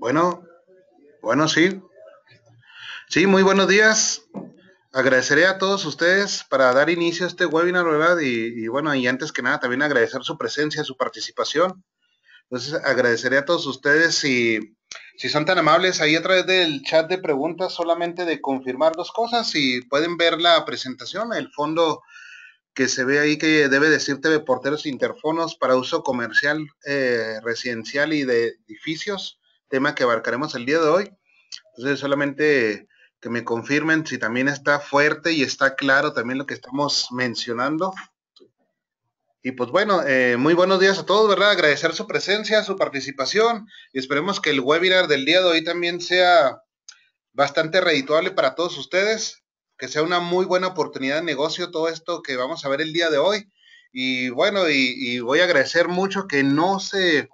Bueno, bueno, sí. Sí, muy buenos días. Agradeceré a todos ustedes para dar inicio a este webinar, ¿verdad? Y, bueno, y antes que nada también agradecer su presencia, su participación. Entonces, agradeceré a todos ustedes si, si son tan amables ahí a través del chat de preguntas, solamente de confirmar dos cosas. Si pueden ver la presentación, el fondo que se ve ahí que debe decir TV Porteros Interfonos para uso comercial, eh, residencial y de edificios tema que abarcaremos el día de hoy. Entonces, solamente que me confirmen si también está fuerte y está claro también lo que estamos mencionando. Y pues bueno, eh, muy buenos días a todos, ¿verdad? Agradecer su presencia, su participación y esperemos que el webinar del día de hoy también sea bastante redituable para todos ustedes, que sea una muy buena oportunidad de negocio todo esto que vamos a ver el día de hoy. Y bueno, y, y voy a agradecer mucho que no se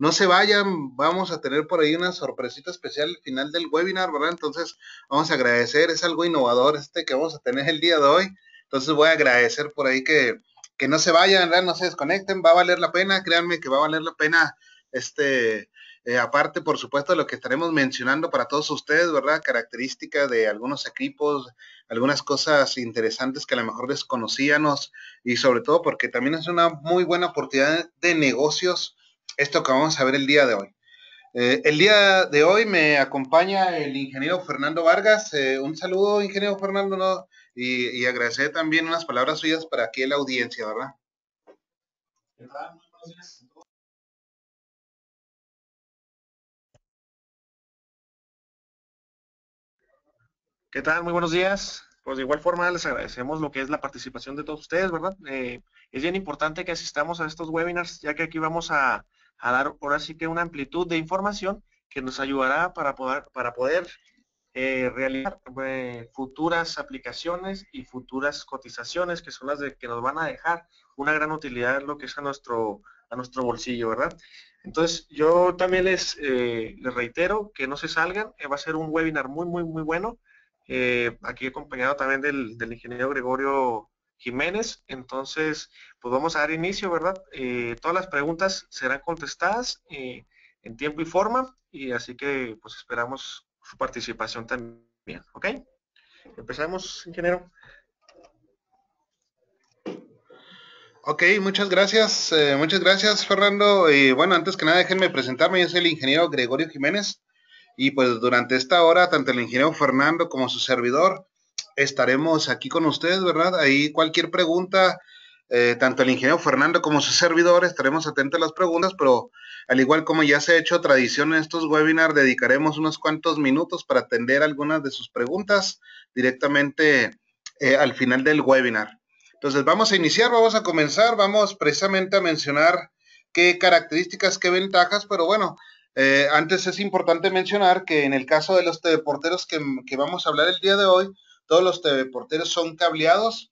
no se vayan, vamos a tener por ahí una sorpresita especial al final del webinar, ¿verdad? Entonces, vamos a agradecer, es algo innovador este que vamos a tener el día de hoy. Entonces, voy a agradecer por ahí que, no se vayan, ¿verdad? No se desconecten, va a valer la pena, créanme que va a valer la pena este eh, aparte, por supuesto, de lo que estaremos mencionando para todos ustedes, ¿verdad? Características de algunos equipos, algunas cosas interesantes que a lo mejor desconocíanos. y sobre todo porque también es una muy buena oportunidad de negocios esto que vamos a ver el día de hoy. Eh, el día de hoy me acompaña el ingeniero Fernando Vargas. Eh, un saludo, ingeniero Fernando, y, y, agradecer también unas palabras suyas para aquí la audiencia, ¿verdad? ¿Qué tal? Muy buenos días. Pues de igual forma les agradecemos lo que es la participación de todos ustedes, ¿verdad? Eh, es bien importante que asistamos a estos webinars, ya que aquí vamos a a dar ahora sí que una amplitud de información que nos ayudará para poder, para poder eh, realizar eh, futuras aplicaciones y futuras cotizaciones que son las de, que nos van a dejar una gran utilidad lo que es a nuestro, a nuestro bolsillo, ¿verdad? Entonces yo también les, eh, les reitero que no se salgan, va a ser un webinar muy, muy, muy bueno, aquí acompañado también del, del ingeniero Gregorio Jiménez. Entonces, pues vamos a dar inicio, ¿verdad? Eh, todas las preguntas serán contestadas eh, en tiempo y forma, y así que pues esperamos su participación también, ¿ok? Empezamos, ingeniero. Ok, muchas gracias, eh, muchas gracias Fernando. Y bueno, antes que nada déjenme presentarme, yo soy el ingeniero Gregorio Jiménez y pues durante esta hora tanto el ingeniero Fernando como su servidor estaremos aquí con ustedes, ¿verdad? Ahí cualquier pregunta, eh, tanto el ingeniero Fernando como su servidor estaremos atentos a las preguntas, pero al igual como ya se ha hecho tradición en estos webinars, dedicaremos unos cuantos minutos para atender algunas de sus preguntas directamente eh, al final del webinar. Entonces vamos a iniciar, vamos a comenzar, vamos precisamente a mencionar qué características, qué ventajas, pero bueno, eh, antes es importante mencionar que en el caso de los teleporteros que vamos a hablar el día de hoy, todos los porteros son cableados.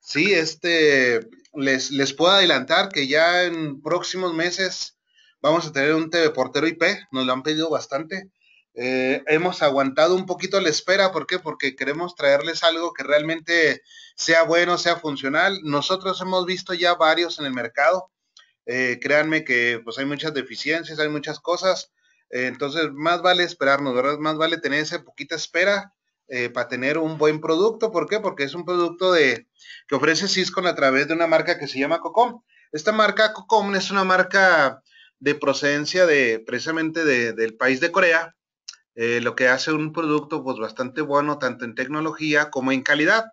Sí, este, les, les puedo adelantar que ya en próximos meses vamos a tener un TV portero IP, nos lo han pedido bastante. Eh, hemos aguantado un poquito la espera, ¿por qué? Porque queremos traerles algo que realmente sea bueno, sea funcional. Nosotros hemos visto ya varios en el mercado. Eh, créanme que pues hay muchas deficiencias, hay muchas cosas. Eh, entonces, más vale esperarnos, ¿verdad? Más vale tener esa poquita espera eh, para tener un buen producto. ¿Por qué? Porque es un producto de, que ofrece Cisco a través de una marca que se llama Cocom. Esta marca Cocom es una marca de procedencia de precisamente del país de Corea, eh, lo que hace un producto pues bastante bueno tanto en tecnología como en calidad.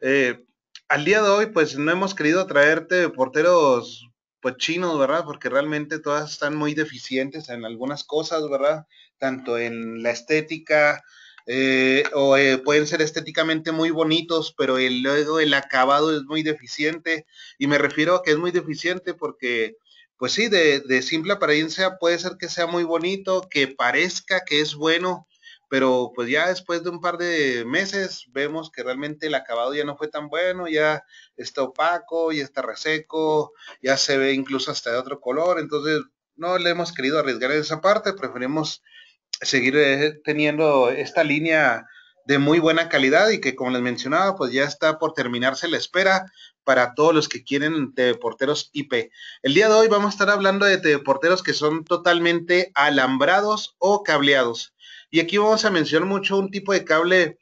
Eh, al día de hoy pues no hemos querido traerte porteros pues chinos, ¿verdad? Porque realmente todas están muy deficientes en algunas cosas, ¿verdad? Tanto en la estética, eh, o eh, pueden ser estéticamente muy bonitos, pero el, luego el acabado es muy deficiente. Y me refiero a que es muy deficiente porque, pues sí, de, de simple apariencia puede ser que sea muy bonito, que parezca que es bueno, pero pues ya después de un par de meses vemos que realmente el acabado ya no fue tan bueno, ya está opaco, ya está reseco, ya se ve incluso hasta de otro color, entonces no le hemos querido arriesgar en esa parte, preferimos seguir eh, teniendo esta línea de muy buena calidad y que como les mencionaba, pues ya está por terminarse la espera para todos los que quieren TV porteros IP. El día de hoy vamos a estar hablando de porteros que son totalmente alambrados o cableados. Y aquí vamos a mencionar mucho un tipo de cable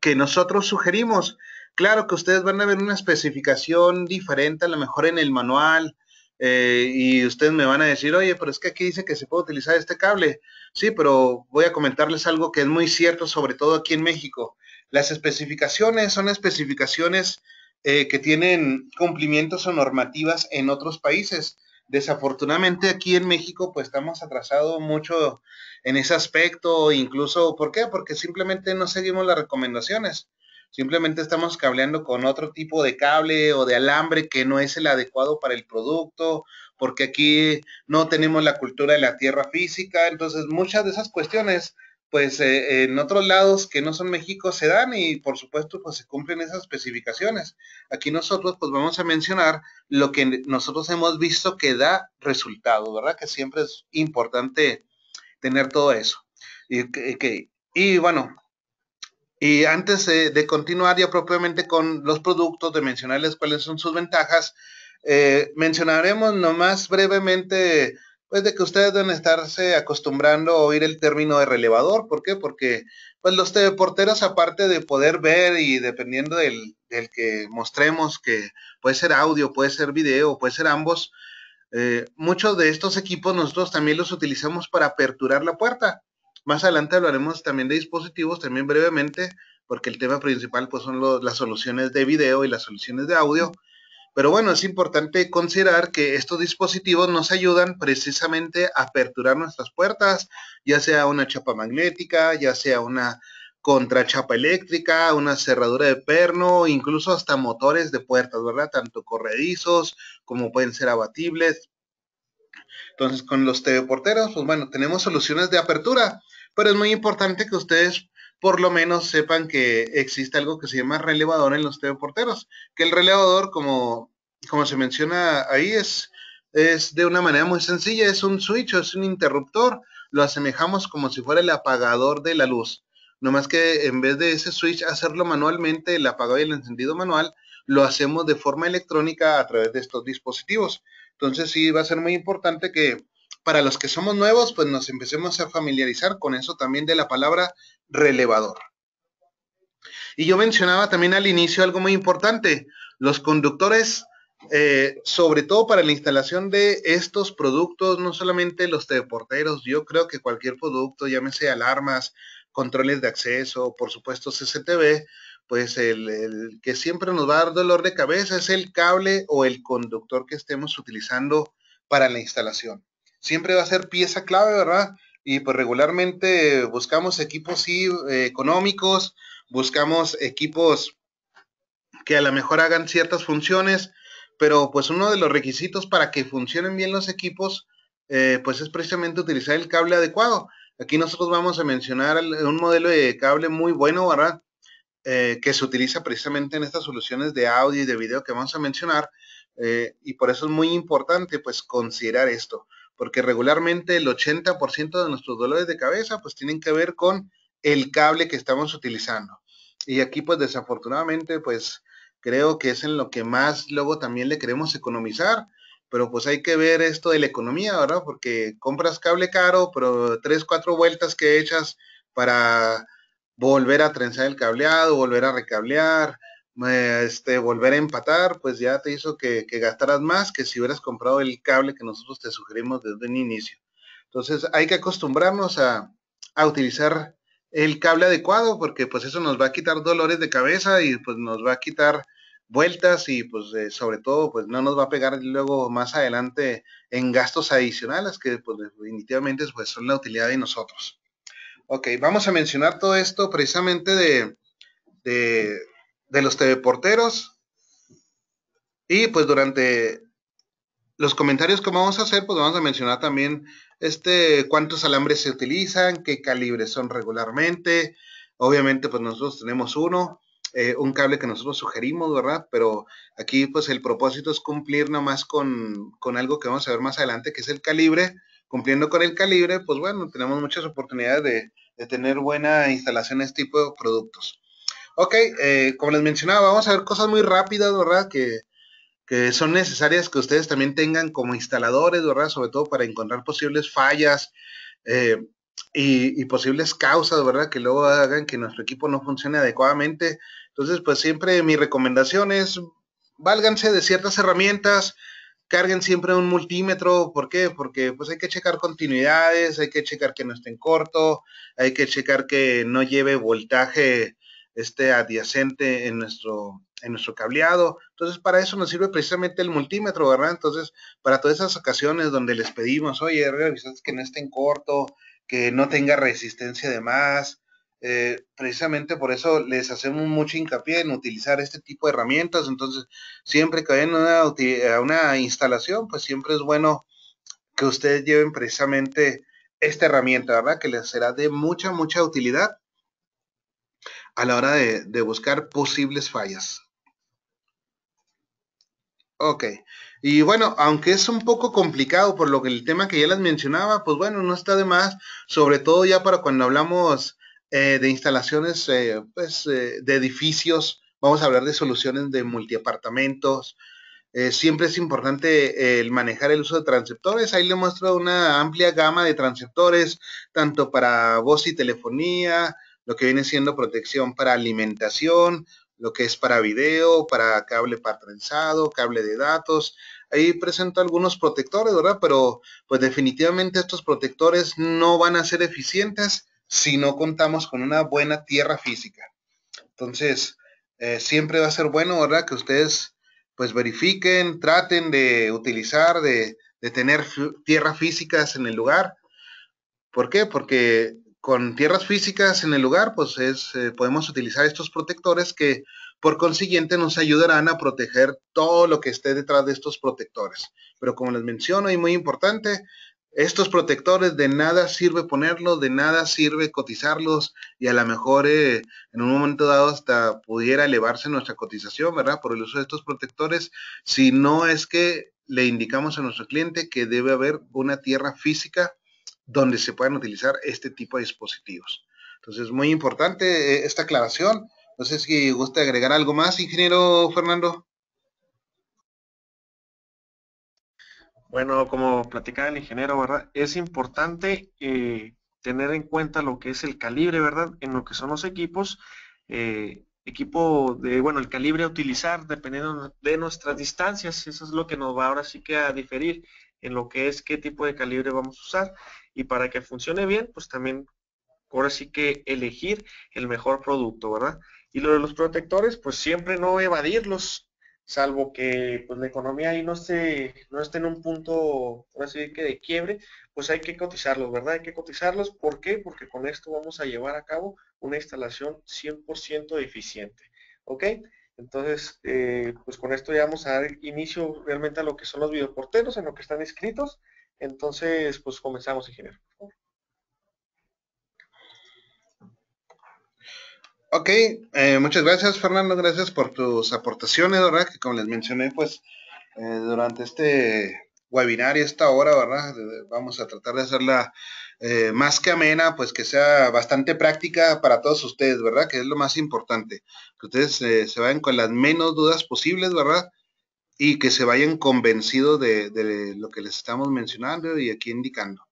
que nosotros sugerimos. Claro que ustedes van a ver una especificación diferente, a lo mejor en el manual, eh, y ustedes me van a decir, oye, pero es que aquí dice que se puede utilizar este cable. Sí, pero voy a comentarles algo que es muy cierto, sobre todo aquí en México. Las especificaciones son especificaciones eh, que tienen cumplimientos o normativas en otros países. Desafortunadamente aquí en México pues estamos atrasados mucho en ese aspecto, incluso, ¿por qué? Porque simplemente no seguimos las recomendaciones. Simplemente estamos cableando con otro tipo de cable o de alambre que no es el adecuado para el producto porque aquí no tenemos la cultura de la tierra física, entonces muchas de esas cuestiones pues eh, en otros lados que no son México se dan y por supuesto pues se cumplen esas especificaciones. Aquí nosotros pues vamos a mencionar lo que nosotros hemos visto que da resultado, ¿verdad? Que siempre es importante tener todo eso. Y, bueno, y antes de, de continuar ya propiamente con los productos, de mencionarles cuáles son sus ventajas, eh, mencionaremos nomás brevemente, pues, de que ustedes deben estarse acostumbrando a oír el término de relevador. ¿Por qué? Porque, pues, los teleporteros, aparte de poder ver y dependiendo del, que mostremos, que puede ser audio, puede ser video, puede ser ambos, eh, muchos de estos equipos nosotros también los utilizamos para aperturar la puerta. Más adelante hablaremos también de dispositivos, también brevemente, porque el tema principal pues, son las soluciones de video y las soluciones de audio. Pero bueno, es importante considerar que estos dispositivos nos ayudan precisamente a aperturar nuestras puertas, ya sea una chapa magnética, ya sea una contrachapa eléctrica, una cerradura de perno, incluso hasta motores de puertas, ¿verdad? Tanto corredizos como pueden ser abatibles. Entonces, con los TV pues bueno, tenemos soluciones de apertura, pero es muy importante que ustedes por lo menos sepan que existe algo que se llama relevador en los teleporteros. que el relevador, como, como se menciona ahí, es, es de una manera muy sencilla, es un switch, es un interruptor, lo asemejamos como si fuera el apagador de la luz. No más que en vez de ese switch hacerlo manualmente, el apagado y el encendido manual, lo hacemos de forma electrónica a través de estos dispositivos. Entonces sí va a ser muy importante que para los que somos nuevos, pues nos empecemos a familiarizar con eso también de la palabra relevador. Y yo mencionaba también al inicio algo muy importante, los conductores, eh, sobre todo para la instalación de estos productos, no solamente los teleporteros, yo creo que cualquier producto, llámese alarmas, controles de acceso, por supuesto CCTV, pues el, el, que siempre nos va a dar dolor de cabeza es el cable o el conductor que estemos utilizando para la instalación siempre va a ser pieza clave, ¿verdad? Y pues regularmente buscamos equipos sí eh, económicos, buscamos equipos que a lo mejor hagan ciertas funciones, pero pues uno de los requisitos para que funcionen bien los equipos, eh, pues es precisamente utilizar el cable adecuado. Aquí nosotros vamos a mencionar un modelo de cable muy bueno, ¿verdad? Eh, que se utiliza precisamente en estas soluciones de audio y de video que vamos a mencionar, y por eso es muy importante pues considerar esto porque regularmente el 80% de nuestros dolores de cabeza pues tienen que ver con el cable que estamos utilizando. Y aquí pues desafortunadamente pues creo que es en lo que más luego también le queremos economizar, pero pues hay que ver esto de la economía, ¿verdad? Porque compras cable caro, pero tres, cuatro vueltas que echas para volver a trenzar el cableado, volver a recablear, eh, este, volver a empatar, pues ya te hizo que, que, gastaras más que si hubieras comprado el cable que nosotros te sugerimos desde un inicio. Entonces hay que acostumbrarnos a, a, utilizar el cable adecuado porque pues eso nos va a quitar dolores de cabeza y pues nos va a quitar vueltas y pues eh, sobre todo pues no nos va a pegar luego más adelante en gastos adicionales que pues definitivamente pues son la utilidad de nosotros. Ok, vamos a mencionar todo esto precisamente de, de de los TV porteros. Y pues durante los comentarios que vamos a hacer, pues vamos a mencionar también este cuántos alambres se utilizan, qué calibres son regularmente. Obviamente, pues nosotros tenemos uno, eh, un cable que nosotros sugerimos, ¿verdad? Pero aquí, pues el propósito es cumplir nomás con, con algo que vamos a ver más adelante, que es el calibre. Cumpliendo con el calibre, pues bueno, tenemos muchas oportunidades de, de tener buena instalación de este tipo de productos. Ok, eh, como les mencionaba, vamos a ver cosas muy rápidas, ¿verdad? Que, son necesarias que ustedes también tengan como instaladores, ¿verdad? Sobre todo para encontrar posibles fallas eh, y, posibles causas, ¿verdad? Que luego hagan que nuestro equipo no funcione adecuadamente. Entonces, pues siempre mi recomendación es, válganse de ciertas herramientas, carguen siempre un multímetro. ¿Por qué? Porque pues hay que checar continuidades, hay que checar que no estén corto, hay que checar que no lleve voltaje esté adyacente en nuestro, en nuestro cableado. Entonces, para eso nos sirve precisamente el multímetro, ¿verdad? Entonces, para todas esas ocasiones donde les pedimos, oye, revisar que no estén corto, que no tenga resistencia de más. Eh, precisamente por eso les hacemos mucho hincapié en utilizar este tipo de herramientas. Entonces, siempre que vayan una, una instalación, pues siempre es bueno que ustedes lleven precisamente esta herramienta, ¿verdad? Que les será de mucha, mucha utilidad a la hora de, buscar posibles fallas. Ok. Y bueno, aunque es un poco complicado por lo que el tema que ya les mencionaba, pues bueno, no está de más, sobre todo ya para cuando hablamos eh, de instalaciones eh, pues, eh, de edificios, vamos a hablar de soluciones de multiapartamentos. siempre es importante el manejar el uso de transceptores. Ahí le muestro una amplia gama de transceptores, tanto para voz y telefonía, lo que viene siendo protección para alimentación, lo que es para video, para cable para trenzado, cable de datos. Ahí presento algunos protectores, ¿verdad? Pero pues definitivamente estos protectores no van a ser eficientes si no contamos con una buena tierra física. Entonces, eh, siempre va a ser bueno, ¿verdad? Que ustedes pues verifiquen, traten de utilizar, de, tener tierra físicas en el lugar. ¿Por qué? Porque con tierras físicas en el lugar, pues eh, podemos utilizar estos protectores que por consiguiente nos ayudarán a proteger todo lo que esté detrás de estos protectores. Pero como les menciono y muy importante, estos protectores de nada sirve ponerlos, de nada sirve cotizarlos y a lo mejor eh, en un momento dado hasta pudiera elevarse nuestra cotización, ¿verdad? Por el uso de estos protectores, si no es que le indicamos a nuestro cliente que debe haber una tierra física donde se puedan utilizar este tipo de dispositivos. Entonces, muy importante eh, esta aclaración. No sé si gusta agregar algo más, ingeniero Fernando. Bueno, como platicaba el ingeniero, ¿verdad? Es importante eh, tener en cuenta lo que es el calibre, ¿verdad? En lo que son los equipos. Eh, equipo de, bueno, el calibre a utilizar dependiendo de nuestras distancias, eso es lo que nos va ahora sí que a diferir en lo que es qué tipo de calibre vamos a usar y para que funcione bien, pues también ahora sí que elegir el mejor producto, ¿verdad? Y lo de los protectores, pues siempre no evadirlos, salvo que pues, la economía ahí no esté, no esté en un punto, por así que de quiebre, pues hay que cotizarlos, ¿verdad? Hay que cotizarlos, ¿por qué? Porque con esto vamos a llevar a cabo una instalación 100% eficiente, ¿ok? Entonces, eh, pues con esto ya vamos a dar inicio realmente a lo que son los videoporteros, en lo que están escritos. Entonces, pues comenzamos, ingeniero. Ok, eh, muchas gracias Fernando, gracias por tus aportaciones, ¿verdad? Que como les mencioné, pues eh, durante este webinar y esta hora, ¿verdad? Vamos a tratar de hacerla eh, más que amena, pues que sea bastante práctica para todos ustedes, ¿verdad? Que es lo más importante. Que ustedes eh, se vayan con las menos dudas posibles, ¿verdad? Y que se vayan convencidos de, lo que les estamos mencionando y aquí indicando.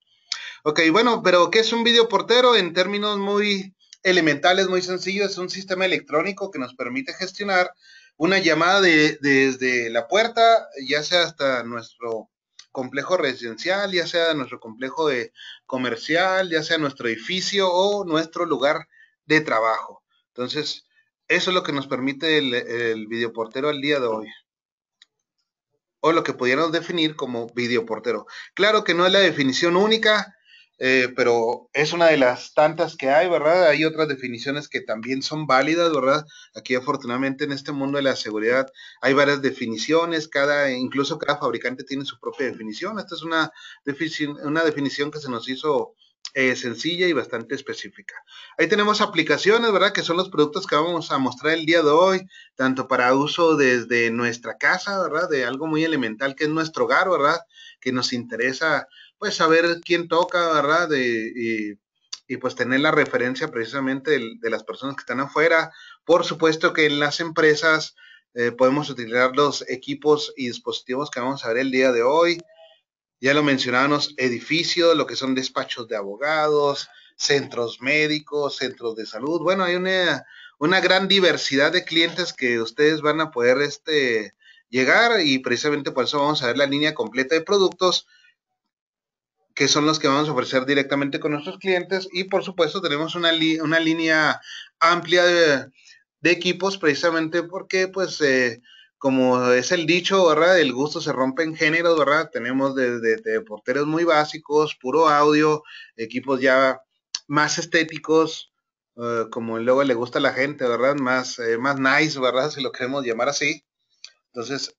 Ok, bueno, pero ¿qué es un video portero? En términos muy elementales, muy sencillos, es un sistema electrónico que nos permite gestionar una llamada desde la puerta, ya sea hasta nuestro complejo residencial, ya sea nuestro complejo de comercial, ya sea nuestro edificio o nuestro lugar de trabajo. Entonces, eso es lo que nos permite el, el videoportero al día de hoy. O lo que pudiéramos definir como videoportero. Claro que no es la definición única, eh, pero es una de las tantas que hay, ¿verdad? Hay otras definiciones que también son válidas, ¿verdad? Aquí afortunadamente en este mundo de la seguridad hay varias definiciones, cada, incluso cada fabricante tiene su propia definición. Esta es una, definición, que se nos hizo eh, sencilla y bastante específica. Ahí tenemos aplicaciones, ¿verdad? Que son los productos que vamos a mostrar el día de hoy, tanto para uso desde nuestra casa, ¿verdad? De algo muy elemental que es nuestro hogar, ¿verdad? Que nos interesa pues saber quién toca, ¿verdad? De, y, pues tener la referencia precisamente de, las personas que están afuera. Por supuesto que en las empresas eh, podemos utilizar los equipos y dispositivos que vamos a ver el día de hoy. Ya lo mencionábamos, edificios, lo que son despachos de abogados, centros médicos, centros de salud. Bueno, hay una, gran diversidad de clientes que ustedes van a poder este, llegar y precisamente por eso vamos a ver la línea completa de productos que son los que vamos a ofrecer directamente con nuestros clientes. Y por supuesto tenemos una, línea amplia de, equipos precisamente porque pues... Eh, como es el dicho, ¿verdad? El gusto se rompe en género, ¿verdad? Tenemos desde de, porteros muy básicos, puro audio, equipos ya más estéticos, eh, como luego le gusta a la gente, ¿verdad? Más, eh, más nice, ¿verdad? Si lo queremos llamar así. Entonces,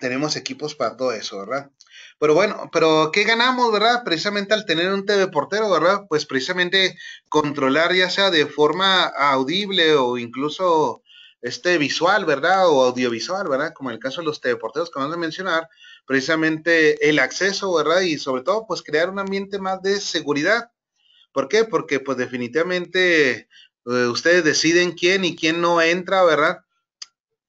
tenemos equipos para todo eso, ¿verdad? Pero bueno, pero ¿qué ganamos, verdad? Precisamente al tener un teleportero, ¿verdad? Pues precisamente controlar ya sea de forma audible o incluso este visual, ¿verdad? O audiovisual, ¿verdad? Como en el caso de los teleporteros que vamos a mencionar, precisamente el acceso, ¿verdad? Y sobre todo, pues crear un ambiente más de seguridad. ¿Por qué? Porque pues definitivamente eh, ustedes deciden quién y quién no entra, ¿verdad?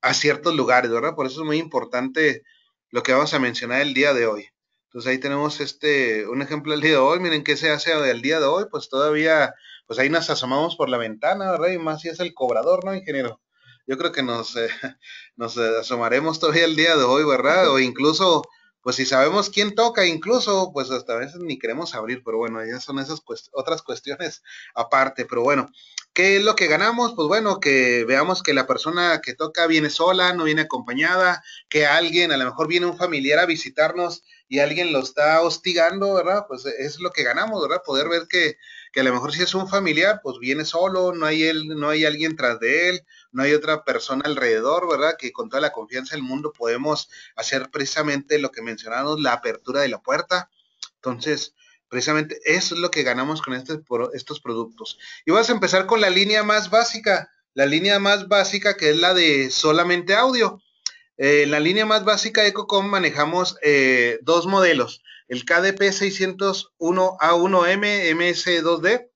A ciertos lugares, ¿verdad? Por eso es muy importante lo que vamos a mencionar el día de hoy. Entonces ahí tenemos este, un ejemplo del día de hoy. Miren qué se hace el día de hoy. Pues todavía, pues ahí nos asomamos por la ventana, ¿verdad? Y más si es el cobrador, ¿no, ingeniero? Yo creo que nos, eh, nos asomaremos todavía el día de hoy, ¿verdad? O incluso, pues si sabemos quién toca, incluso, pues hasta a veces ni queremos abrir, pero bueno, ya son esas otras cuestiones aparte. Pero bueno, ¿Qué es lo que ganamos? Pues bueno, que veamos que la persona que toca viene sola, no viene acompañada, que alguien, a lo mejor viene un familiar a visitarnos y alguien lo está hostigando, ¿verdad? Pues eh, es lo que ganamos, ¿verdad? Poder ver que, que a lo mejor si es un familiar, pues viene solo, no hay, él, no hay alguien tras de él, no hay otra persona alrededor, ¿verdad? Que con toda la confianza del mundo podemos hacer precisamente lo que mencionamos, la apertura de la puerta. Entonces, precisamente eso es lo que ganamos con este, por estos productos. Y vas a empezar con la línea más básica, la línea más básica que es la de solamente audio. Eh, en la línea más básica de EcoCom manejamos eh, dos modelos, el KDP 601A1M MS2D.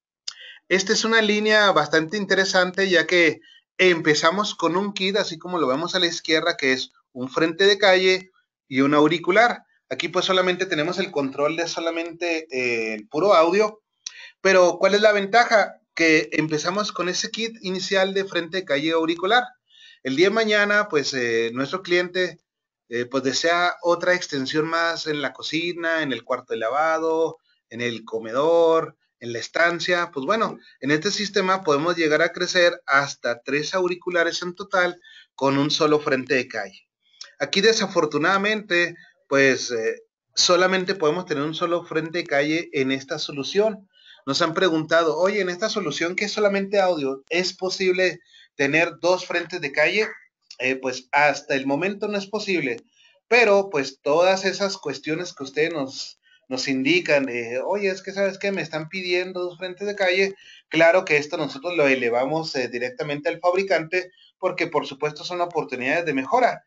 Esta es una línea bastante interesante ya que empezamos con un kit, así como lo vemos a la izquierda, que es un frente de calle y un auricular. Aquí pues solamente tenemos el control de solamente eh, el puro audio. Pero ¿cuál es la ventaja? Que empezamos con ese kit inicial de frente de calle auricular. El día de mañana, pues eh, nuestro cliente eh, pues desea otra extensión más en la cocina, en el cuarto de lavado, en el comedor, en la estancia. Pues bueno, en este sistema podemos llegar a crecer hasta tres auriculares en total con un solo frente de calle. Aquí desafortunadamente, pues eh, solamente podemos tener un solo frente de calle en esta solución. Nos han preguntado, oye, en esta solución que es solamente audio, ¿es posible tener dos frentes de calle, eh, pues hasta el momento no es posible. Pero pues todas esas cuestiones que ustedes nos, nos indican, oye, es que sabes que me están pidiendo dos frentes de calle, claro que esto nosotros lo elevamos eh, directamente al fabricante porque por supuesto son oportunidades de mejora.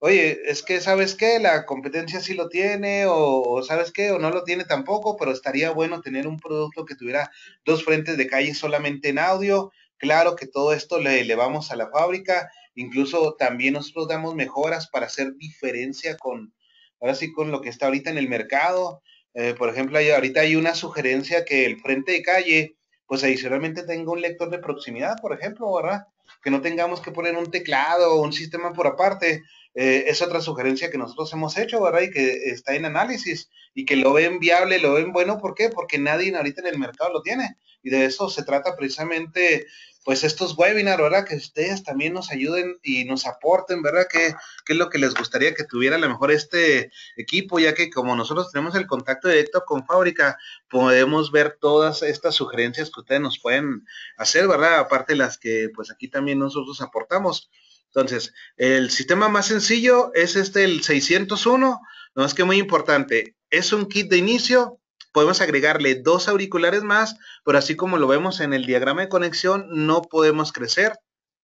Oye, es que sabes que la competencia sí lo tiene o, sabes que o no lo tiene tampoco, pero estaría bueno tener un producto que tuviera dos frentes de calle solamente en audio, Claro que todo esto le elevamos a la fábrica, incluso también nosotros damos mejoras para hacer diferencia con, ahora con lo que está ahorita en el mercado. Eh, por ejemplo, ahorita hay una sugerencia que el frente de calle, pues adicionalmente tenga un lector de proximidad, por ejemplo, ¿verdad? Que no tengamos que poner un teclado o un sistema por aparte, eh, es otra sugerencia que nosotros hemos hecho, ¿verdad? Y que está en análisis y que lo ven viable, lo ven bueno, ¿por qué? Porque nadie ahorita en el mercado lo tiene. Y de eso se trata precisamente, pues, estos webinars, ¿verdad? Que ustedes también nos ayuden y nos aporten, ¿verdad? ¿Qué, qué es lo que les gustaría que tuviera a lo mejor este equipo? Ya que como nosotros tenemos el contacto directo con fábrica, podemos ver todas estas sugerencias que ustedes nos pueden hacer, ¿verdad? Aparte las que, pues, aquí también nosotros aportamos. Entonces, el sistema más sencillo es este, el 601, no es que muy importante, es un kit de inicio, podemos agregarle dos auriculares más, pero así como lo vemos en el diagrama de conexión, no podemos crecer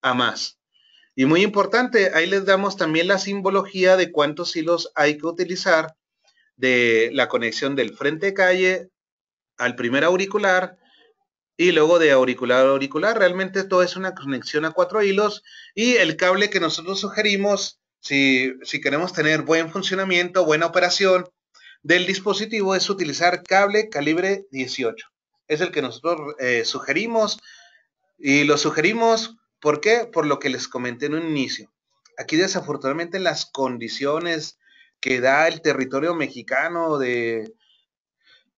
a más. Y muy importante, ahí les damos también la simbología de cuántos hilos hay que utilizar de la conexión del frente de calle al primer auricular, y luego de auricular auricular. Realmente todo es una conexión a cuatro hilos y el cable que nosotros sugerimos, si, si queremos tener buen funcionamiento, buena operación del dispositivo, es utilizar cable calibre 18. Es el que nosotros eh, sugerimos y lo sugerimos, ¿por qué? Por lo que les comenté en un inicio. Aquí desafortunadamente las condiciones que da el territorio mexicano de,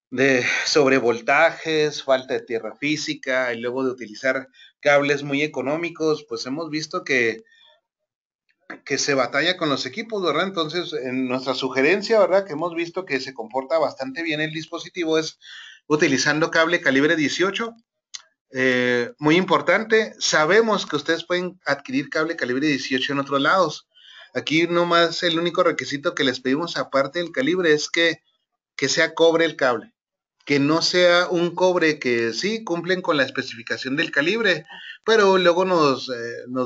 de sobrevoltajes, falta de tierra física y luego de utilizar cables muy económicos, pues hemos visto que, que se batalla con los equipos, ¿verdad? Entonces, en nuestra sugerencia, ¿verdad? Que hemos visto que se comporta bastante bien el dispositivo es utilizando cable calibre 18. Eh, muy importante, sabemos que ustedes pueden adquirir cable calibre 18 en otros lados. Aquí nomás el único requisito que les pedimos aparte del calibre es que, que sea cobre el cable que no sea un cobre que sí cumplen con la especificación del calibre, pero luego nos, eh,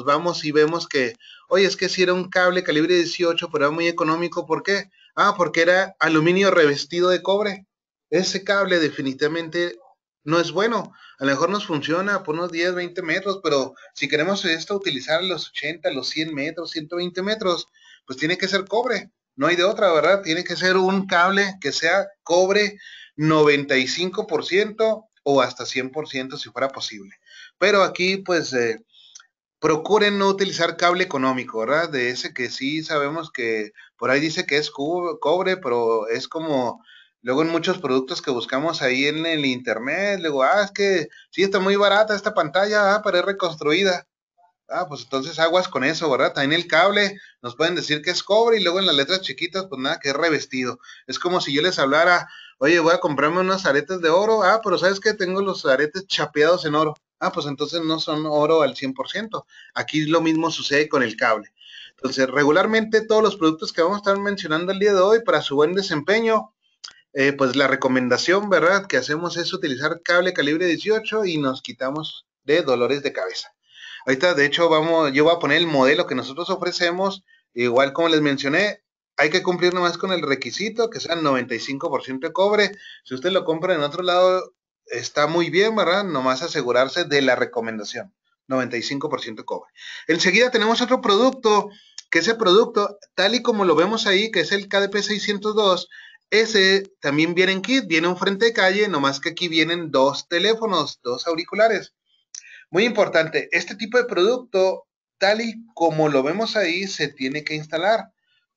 vamos y vemos que, oye, es que si era un cable calibre 18, pero era muy económico, ¿por qué? Ah, porque era aluminio revestido de cobre. Ese cable definitivamente no es bueno. A lo mejor nos funciona por unos 10, 20 metros, pero si queremos esto utilizar los 80, los 100 metros, 120 metros, pues tiene que ser cobre. No hay de otra, ¿verdad? Tiene que ser un cable que sea cobre 95% o hasta 100% si fuera posible. Pero aquí, pues, eh, procuren no utilizar cable económico, ¿verdad? De ese que sí sabemos que por ahí dice que es cobre, pero es como luego en muchos productos que buscamos ahí en el internet, luego, ah, es que sí está muy barata esta pantalla, ah, pero reconstruida. Ah, pues entonces aguas con eso, ¿verdad? en el cable nos pueden decir que es cobre y luego en las letras chiquitas, pues nada, que es revestido. Es como si yo les hablara, Oye, voy a comprarme unas aretes de oro. Ah, pero ¿sabes que Tengo los aretes chapeados en oro. Ah, pues entonces no son oro al 100%. Aquí lo mismo sucede con el cable. Entonces, regularmente todos los productos que vamos a estar mencionando el día de hoy para su buen desempeño, eh, pues la recomendación, ¿verdad?, que hacemos es utilizar cable calibre 18 y nos quitamos de dolores de cabeza. Ahorita, de hecho, vamos, yo voy a poner el modelo que nosotros ofrecemos, igual como les mencioné, hay que cumplir nomás con el requisito, que sea 95% de cobre. Si usted lo compra en otro lado, está muy bien, ¿verdad? Nomás asegurarse de la recomendación, 95% cobre. Enseguida tenemos otro producto, que ese producto, tal y como lo vemos ahí, que es el KDP 602, ese también viene en kit, viene un frente de calle, nomás que aquí vienen dos teléfonos, dos auriculares. Muy importante, este tipo de producto, tal y como lo vemos ahí, se tiene que instalar.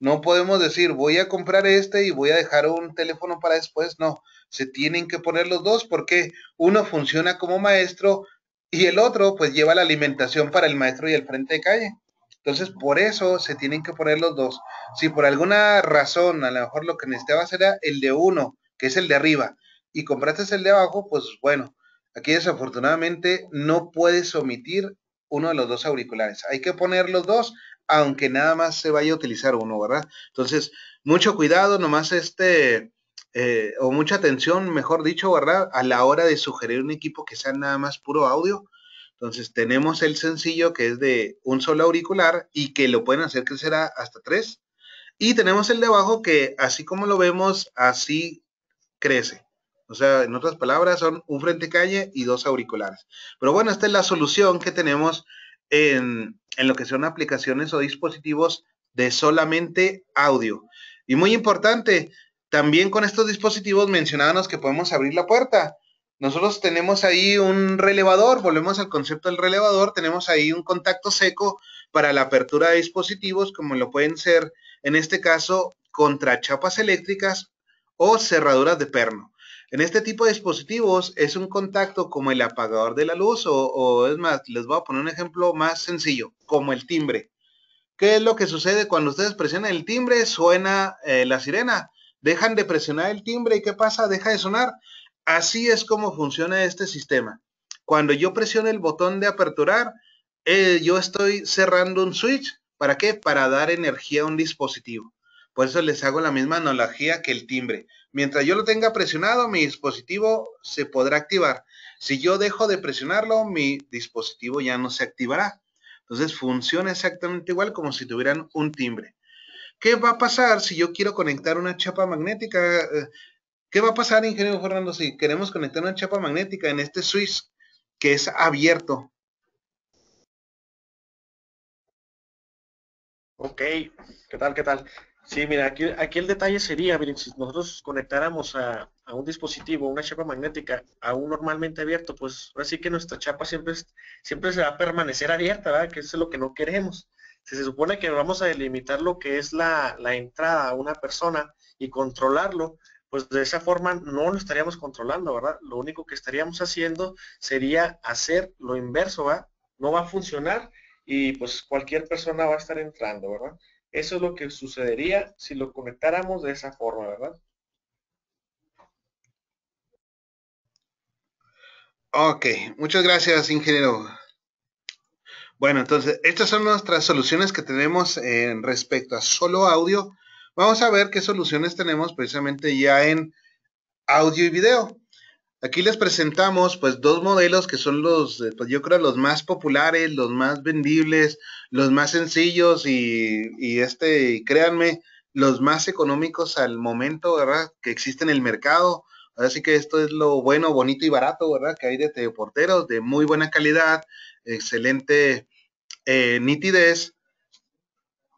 No podemos decir, voy a comprar este y voy a dejar un teléfono para después. No, se tienen que poner los dos porque uno funciona como maestro y el otro pues lleva la alimentación para el maestro y el frente de calle. Entonces, por eso se tienen que poner los dos. Si por alguna razón a lo mejor lo que necesitaba era el de uno, que es el de arriba, y compraste el de abajo, pues bueno, aquí desafortunadamente no puedes omitir uno de los dos auriculares. Hay que poner los dos aunque nada más se vaya a utilizar uno, ¿verdad? Entonces, mucho cuidado, nomás este, eh, o mucha atención, mejor dicho, ¿verdad? A la hora de sugerir un equipo que sea nada más puro audio. Entonces, tenemos el sencillo que es de un solo auricular y que lo pueden hacer crecer hasta tres. Y tenemos el de abajo que, así como lo vemos, así crece. O sea, en otras palabras, son un frente calle y dos auriculares. Pero bueno, esta es la solución que tenemos en, en lo que son aplicaciones o dispositivos de solamente audio. Y muy importante, también con estos dispositivos mencionábamos que podemos abrir la puerta. Nosotros tenemos ahí un relevador, volvemos al concepto del relevador, tenemos ahí un contacto seco para la apertura de dispositivos, como lo pueden ser, en este caso, contra chapas eléctricas o cerraduras de perno. En este tipo de dispositivos es un contacto como el apagador de la luz o, es más, les voy a poner un ejemplo más sencillo, como el timbre. ¿Qué es lo que sucede cuando ustedes presionan el timbre? Suena eh, la sirena. Dejan de presionar el timbre y ¿qué pasa? Deja de sonar. Así es como funciona este sistema. Cuando yo presiono el botón de aperturar, eh, yo estoy cerrando un switch. ¿Para qué? Para dar energía a un dispositivo. Por eso les hago la misma analogía que el timbre. Mientras yo lo tenga presionado, mi dispositivo se podrá activar. Si yo dejo de presionarlo, mi dispositivo ya no se activará. Entonces funciona exactamente igual como si tuvieran un timbre. ¿Qué va a pasar si yo quiero conectar una chapa magnética? Eh, ¿Qué va a pasar, ingeniero Fernando, si queremos conectar una chapa magnética en este switch que es abierto? Ok, ¿qué tal? ¿Qué tal? Sí, mira, aquí, el detalle sería, miren, si nosotros conectáramos a, un dispositivo, una chapa magnética, a un normalmente abierto, pues así que nuestra chapa siempre, siempre se va a permanecer abierta, ¿verdad? Que eso es lo que no queremos. Si se supone que vamos a delimitar lo que es la, entrada a una persona y controlarlo, pues de esa forma no lo estaríamos controlando, ¿verdad? Lo único que estaríamos haciendo sería hacer lo inverso, ¿verdad?, No va a funcionar y pues cualquier persona va a estar entrando, ¿verdad? Eso es lo que sucedería si lo conectáramos de esa forma, ¿verdad? Ok, muchas gracias, ingeniero. Bueno, entonces, estas son nuestras soluciones que tenemos en eh, respecto a solo audio. Vamos a ver qué soluciones tenemos precisamente ya en audio y video. Aquí les presentamos pues dos modelos que son los, eh, pues, yo creo, los más populares, los más vendibles, los más sencillos y, este, créanme, los más económicos al momento, ¿verdad? Que existe en el mercado. Así que esto es lo bueno, bonito y barato, ¿verdad? Que hay de Porteros, de muy buena calidad, excelente eh, nitidez,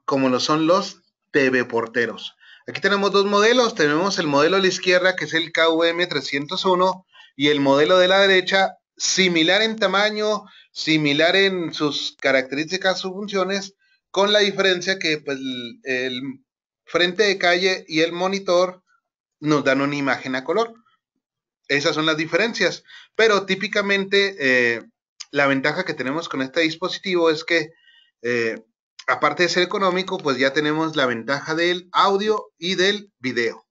como lo son los TV porteros. Aquí tenemos dos modelos. Tenemos el modelo a la izquierda, que es el KVM301, y el modelo de la derecha, similar en tamaño, similar en sus características, sus funciones, con la diferencia que pues, el frente de calle y el monitor nos dan una imagen a color. Esas son las diferencias. Pero típicamente eh, la ventaja que tenemos con este dispositivo es que, eh, aparte de ser económico, pues ya tenemos la ventaja del audio y del video.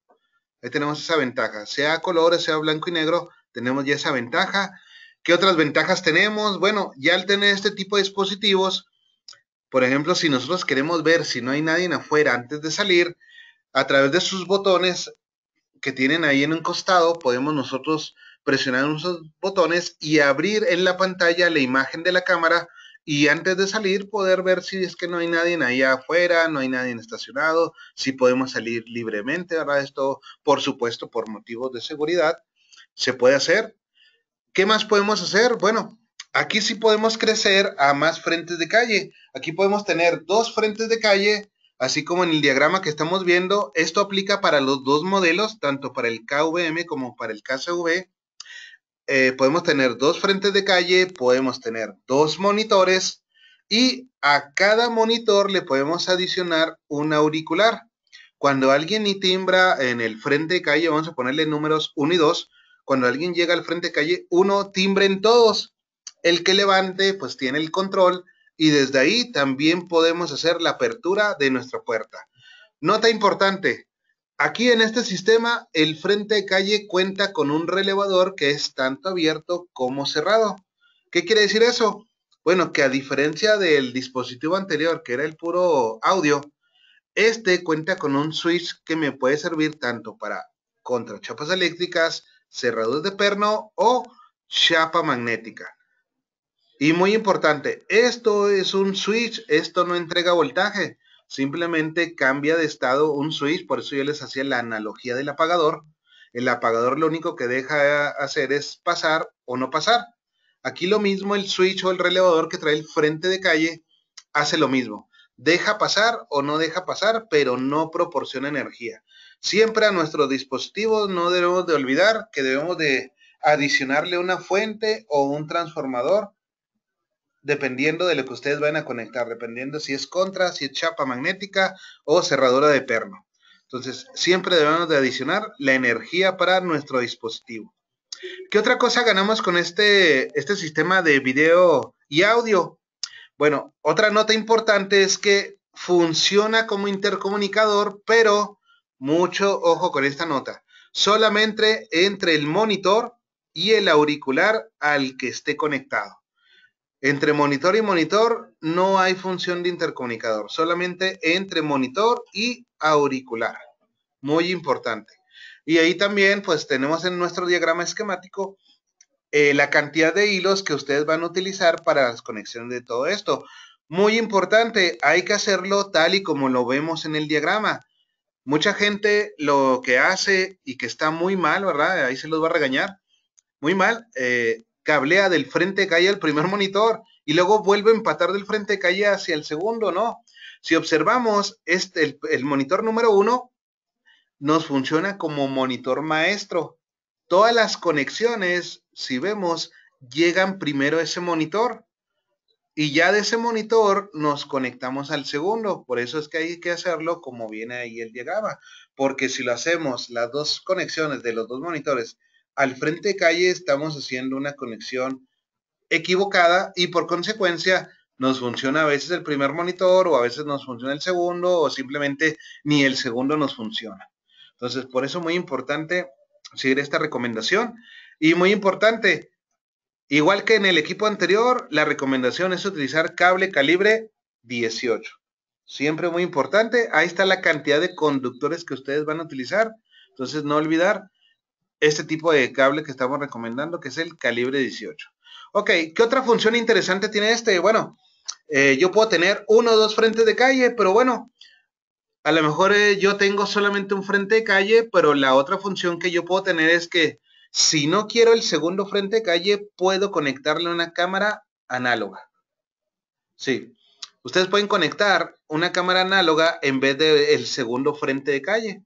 Ahí tenemos esa ventaja, sea colores, sea blanco y negro, tenemos ya esa ventaja. ¿Qué otras ventajas tenemos? Bueno, ya al tener este tipo de dispositivos, por ejemplo, si nosotros queremos ver si no hay nadie en afuera antes de salir, a través de sus botones que tienen ahí en un costado, podemos nosotros presionar unos botones y abrir en la pantalla la imagen de la cámara y antes de salir poder ver si es que no hay nadie ahí afuera, no hay nadie estacionado, si podemos salir libremente, ¿verdad? Esto, por supuesto, por motivos de seguridad se puede hacer. ¿Qué más podemos hacer? Bueno, aquí sí podemos crecer a más frentes de calle. Aquí podemos tener dos frentes de calle, así como en el diagrama que estamos viendo. Esto aplica para los dos modelos, tanto para el KVM como para el KCV. Eh, podemos tener dos frentes de calle, podemos tener dos monitores y a cada monitor le podemos adicionar un auricular. Cuando alguien timbra en el frente de calle, vamos a ponerle números 1 y 2, cuando alguien llega al frente de calle, uno timbre en todos. El que levante, pues tiene el control y desde ahí también podemos hacer la apertura de nuestra puerta. Nota importante, aquí en este sistema el frente de calle cuenta con un relevador que es tanto abierto como cerrado. ¿Qué quiere decir eso? Bueno, que a diferencia del dispositivo anterior, que era el puro audio, este cuenta con un switch que me puede servir tanto para contra chapas eléctricas, cerradura de perno o chapa magnética. Y muy importante, esto es un switch, esto no entrega voltaje, simplemente cambia de estado un switch, por eso yo les hacía la analogía del apagador. El apagador lo único que deja hacer es pasar o no pasar. Aquí lo mismo el switch o el relevador que trae el frente de calle hace lo mismo. Deja pasar o no deja pasar, pero no proporciona energía. Siempre a nuestro dispositivo no debemos de olvidar que debemos de adicionarle una fuente o un transformador, dependiendo de lo que ustedes vayan a conectar, dependiendo si es contra, si es chapa magnética o cerradura de perno. Entonces, siempre debemos de adicionar la energía para nuestro dispositivo. ¿Qué otra cosa ganamos con este, este sistema de video y audio? Bueno, otra nota importante es que funciona como intercomunicador, pero mucho ojo con esta nota. Solamente entre el monitor y el auricular al que esté conectado. Entre monitor y monitor no hay función de intercomunicador, solamente entre monitor y auricular. Muy importante. Y ahí también pues tenemos en nuestro diagrama esquemático eh, la cantidad de hilos que ustedes van a utilizar para las conexiones de todo esto. Muy importante, hay que hacerlo tal y como lo vemos en el diagrama. Mucha gente lo que hace y que está muy mal, ¿verdad? Ahí se los va a regañar. Muy mal, eh, cablea del frente de calle al primer monitor y luego vuelve a empatar del frente de calle hacia el segundo, ¿no? Si observamos, este, el, el monitor número uno nos funciona como monitor maestro. Todas las conexiones, si vemos, llegan primero a ese monitor. Y ya de ese monitor nos conectamos al segundo. Por eso es que hay que hacerlo como viene ahí el llegaba. Porque si lo hacemos, las dos conexiones de los dos monitores al frente de calle, estamos haciendo una conexión equivocada y por consecuencia nos funciona a veces el primer monitor o a veces nos funciona el segundo o simplemente ni el segundo nos funciona. Entonces, por eso muy importante seguir esta recomendación. Y muy importante, Igual que en el equipo anterior, la recomendación es utilizar cable calibre 18. Siempre muy importante. Ahí está la cantidad de conductores que ustedes van a utilizar. Entonces, no olvidar este tipo de cable que estamos recomendando, que es el calibre 18. Ok, ¿qué otra función interesante tiene este? Bueno, eh, yo puedo tener uno o dos frentes de calle, pero bueno, a lo mejor eh, yo tengo solamente un frente de calle, pero la otra función que yo puedo tener es que si no quiero el segundo frente de calle, puedo conectarle una cámara análoga. Sí. Ustedes pueden conectar una cámara análoga en vez del segundo frente de calle.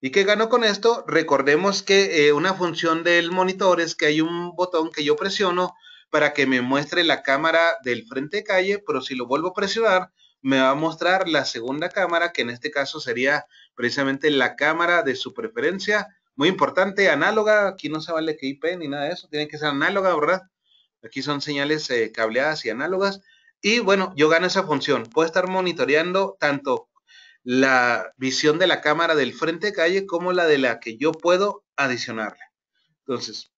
¿Y qué gano con esto? Recordemos que eh, una función del monitor es que hay un botón que yo presiono para que me muestre la cámara del frente de calle, pero si lo vuelvo a presionar, me va a mostrar la segunda cámara, que en este caso sería precisamente la cámara de su preferencia muy importante, análoga, aquí no se vale que IP ni nada de eso, tiene que ser análoga, ¿verdad? Aquí son señales eh, cableadas y análogas. Y bueno, yo gano esa función. Puedo estar monitoreando tanto la visión de la cámara del frente de calle como la de la que yo puedo adicionarle. Entonces,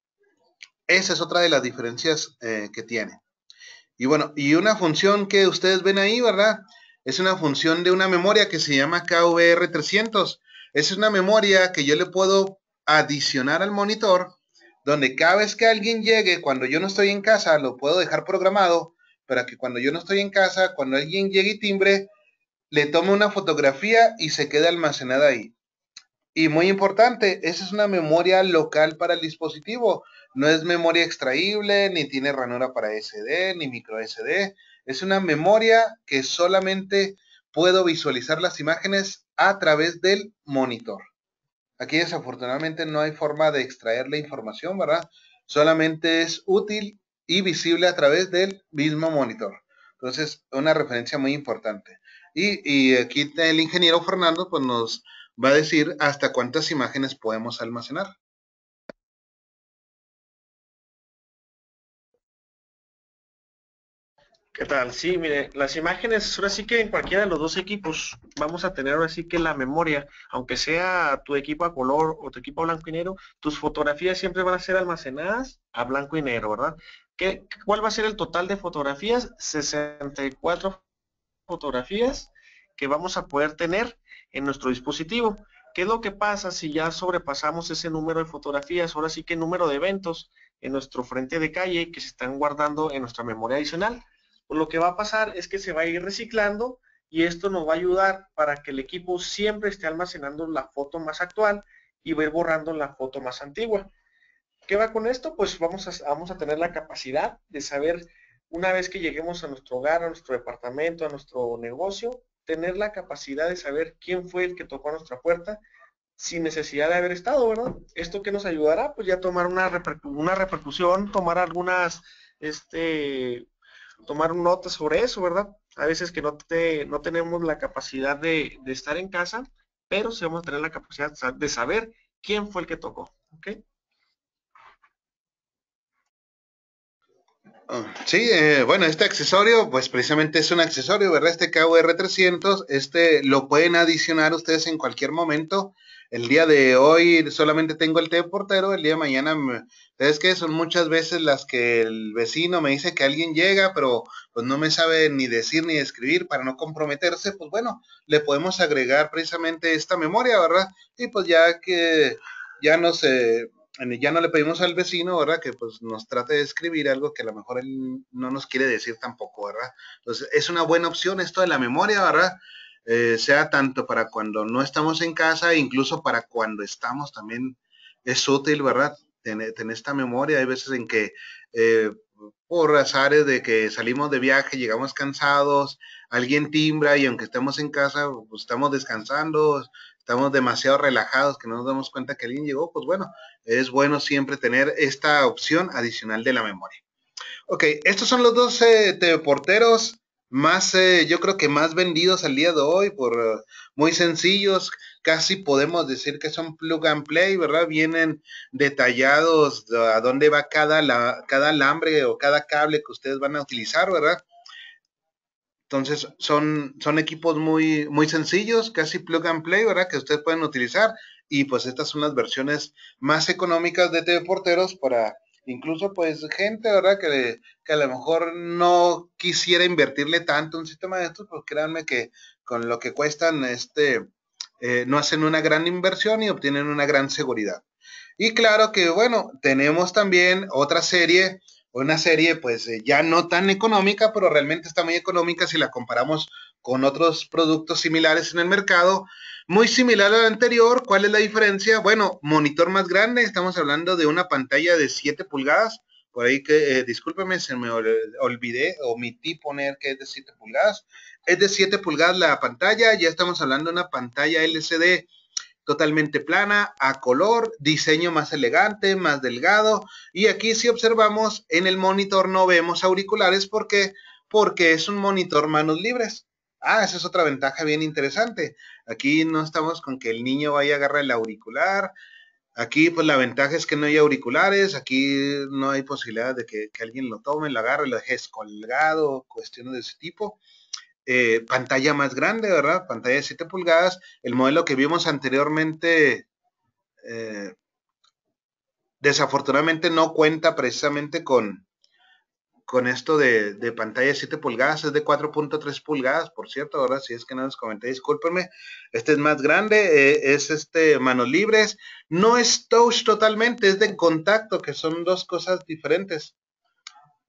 esa es otra de las diferencias eh, que tiene. Y bueno, y una función que ustedes ven ahí, ¿verdad? Es una función de una memoria que se llama KVR300. Es una memoria que yo le puedo adicionar al monitor donde cada vez que alguien llegue, cuando yo no estoy en casa, lo puedo dejar programado para que cuando yo no estoy en casa, cuando alguien llegue y timbre, le tome una fotografía y se quede almacenada ahí. Y muy importante, esa es una memoria local para el dispositivo. No es memoria extraíble, ni tiene ranura para SD, ni micro SD. Es una memoria que solamente puedo visualizar las imágenes a través del monitor. Aquí desafortunadamente no hay forma de extraer la información, ¿verdad? Solamente es útil y visible a través del mismo monitor. Entonces, una referencia muy importante. Y, aquí el ingeniero Fernando pues, nos va a decir hasta cuántas imágenes podemos almacenar. ¿Qué tal? Sí, mire, las imágenes, ahora sí que en cualquiera de los dos equipos vamos a tener ahora sí que la memoria, aunque sea tu equipo a color o tu equipo a blanco y negro, tus fotografías siempre van a ser almacenadas a blanco y negro, ¿verdad? ¿Qué, ¿Cuál va a ser el total de fotografías? 64 fotografías que vamos a poder tener en nuestro dispositivo. ¿Qué es lo que pasa si ya sobrepasamos ese número de fotografías? Ahora sí que número de eventos en nuestro frente de calle que se están guardando en nuestra memoria adicional. Pues, lo que va a pasar es que se va a ir reciclando y esto nos va a ayudar para que el equipo siempre esté almacenando la foto más actual y va a ir borrando la foto más antigua. ¿Qué va con esto? Pues vamos a, vamos a tener la capacidad de saber, una vez que lleguemos a nuestro hogar, a nuestro departamento, a nuestro negocio, tener la capacidad de saber quién fue el que tocó a nuestra puerta sin necesidad de haber estado, ¿verdad? ¿Esto que nos ayudará? Pues ya tomar una, una repercusión, tomar algunas este, tomar nota sobre eso, ¿verdad? A veces que no, no tenemos la capacidad de, estar en casa, pero sí vamos a tener la capacidad de saber quién fue el que tocó, ¿ok? Ah, sí, eh, bueno, este accesorio, pues precisamente es un accesorio, ¿verdad? Este KVR300, este lo pueden adicionar ustedes en cualquier momento el día de hoy solamente tengo el té portero, el día de mañana, me, es que son muchas veces las que el vecino me dice que alguien llega, pero pues no me sabe ni decir ni escribir para no comprometerse, pues bueno, le podemos agregar precisamente esta memoria, ¿verdad? Y pues ya que ya no se ya no le pedimos al vecino, ¿verdad? Que pues nos trate de escribir algo que a lo mejor él no nos quiere decir tampoco, ¿verdad? Entonces, es una buena opción esto de la memoria, ¿verdad? Eh, sea tanto para cuando no estamos en casa, incluso para cuando estamos también es útil, ¿verdad? Tener, esta memoria. Hay veces en que eh, por azares de que salimos de viaje, llegamos cansados, alguien timbra y aunque estemos en casa, pues estamos descansando, estamos demasiado relajados que no nos damos cuenta que alguien llegó, pues bueno, es bueno siempre tener esta opción adicional de la memoria. Ok, estos son los dos eh, teleporteros. porteros más, eh, yo creo que más vendidos al día de hoy, por eh, muy sencillos, casi podemos decir que son plug and play, ¿verdad? Vienen detallados a dónde va cada, la, cada alambre o cada cable que ustedes van a utilizar, ¿verdad? Entonces son, son equipos muy, muy sencillos, casi plug and play, ¿verdad? Que ustedes pueden utilizar. Y pues estas son las versiones más económicas de TV Porteros para incluso pues gente, ¿verdad? Que, a lo mejor no quisiera invertirle tanto un sistema de estos, pues créanme que con lo que cuestan, este, eh, no hacen una gran inversión y obtienen una gran seguridad. Y claro que, bueno, tenemos también otra serie, una serie pues eh, ya no tan económica, pero realmente está muy económica si la comparamos con otros productos similares en el mercado, muy similar al anterior, ¿cuál es la diferencia? Bueno, monitor más grande, estamos hablando de una pantalla de 7 pulgadas, por ahí que, eh, discúlpeme, se me olvidé, omití poner que es de 7 pulgadas. Es de 7 pulgadas la pantalla, ya estamos hablando de una pantalla LCD totalmente plana, a color, diseño más elegante, más delgado. Y aquí si observamos, en el monitor no vemos auriculares porque porque es un monitor manos libres. Ah, esa es otra ventaja bien interesante. Aquí no estamos con que el niño vaya a agarrar el auricular. Aquí, pues la ventaja es que no hay auriculares, aquí no hay posibilidad de que, alguien lo tome, lo agarre, lo deje colgado, cuestiones de ese tipo. Eh, pantalla más grande, ¿verdad? Pantalla de 7 pulgadas. El modelo que vimos anteriormente, eh, desafortunadamente no cuenta precisamente con, con esto de, pantalla 7 pulgadas, es de 4.3 pulgadas, por cierto, ahora si es que no les comenté, discúlpenme, este es más grande, eh, es este manos libres, no es touch totalmente, es de contacto, que son dos cosas diferentes,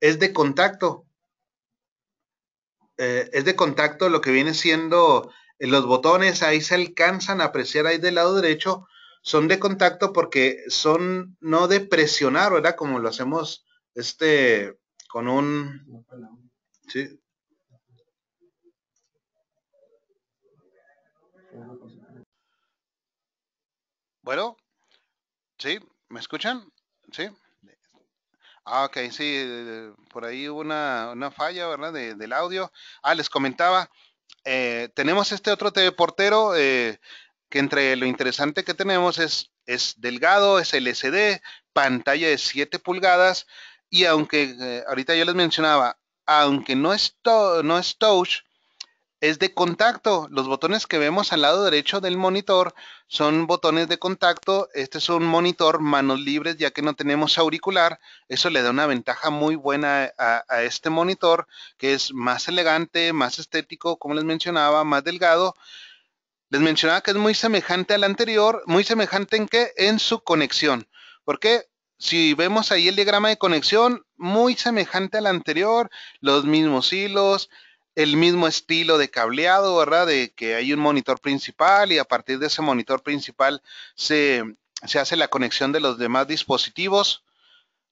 es de contacto, eh, es de contacto lo que viene siendo eh, los botones, ahí se alcanzan a apreciar ahí del lado derecho, son de contacto porque son no de presionar, ¿verdad? Como lo hacemos este con un... Sí. Bueno, sí, ¿me escuchan? Sí. Ah, ok, sí, eh, por ahí hubo una, una falla, ¿verdad? del audio. Ah, les comentaba, eh, tenemos este otro teleportero portero, eh, que entre lo interesante que tenemos es, es delgado, es LCD, pantalla de 7 pulgadas, y aunque eh, ahorita yo les mencionaba, aunque no es, no touch, es de contacto. Los botones que vemos al lado derecho del monitor son botones de contacto. Este es un monitor manos libres ya que no tenemos auricular. Eso le da una ventaja muy buena a, a este monitor que es más elegante, más estético, como les mencionaba, más delgado. Les mencionaba que es muy semejante al anterior, muy semejante en qué? En su conexión. ¿Por qué? si vemos ahí el diagrama de conexión, muy semejante al anterior, los mismos hilos, el mismo estilo de cableado, ¿verdad? De que hay un monitor principal y a partir de ese monitor principal se, hace la conexión de los demás dispositivos.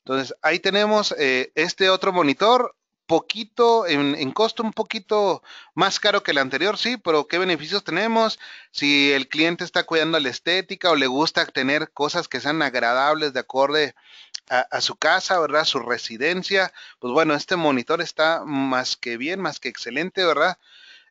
Entonces, ahí tenemos eh, este otro monitor, poquito, en, costo un poquito más caro que el anterior, sí, pero ¿qué beneficios tenemos? Si el cliente está cuidando la estética o le gusta tener cosas que sean agradables de acorde a su casa, ¿verdad? Su residencia, pues bueno, este monitor está más que bien, más que excelente, ¿verdad?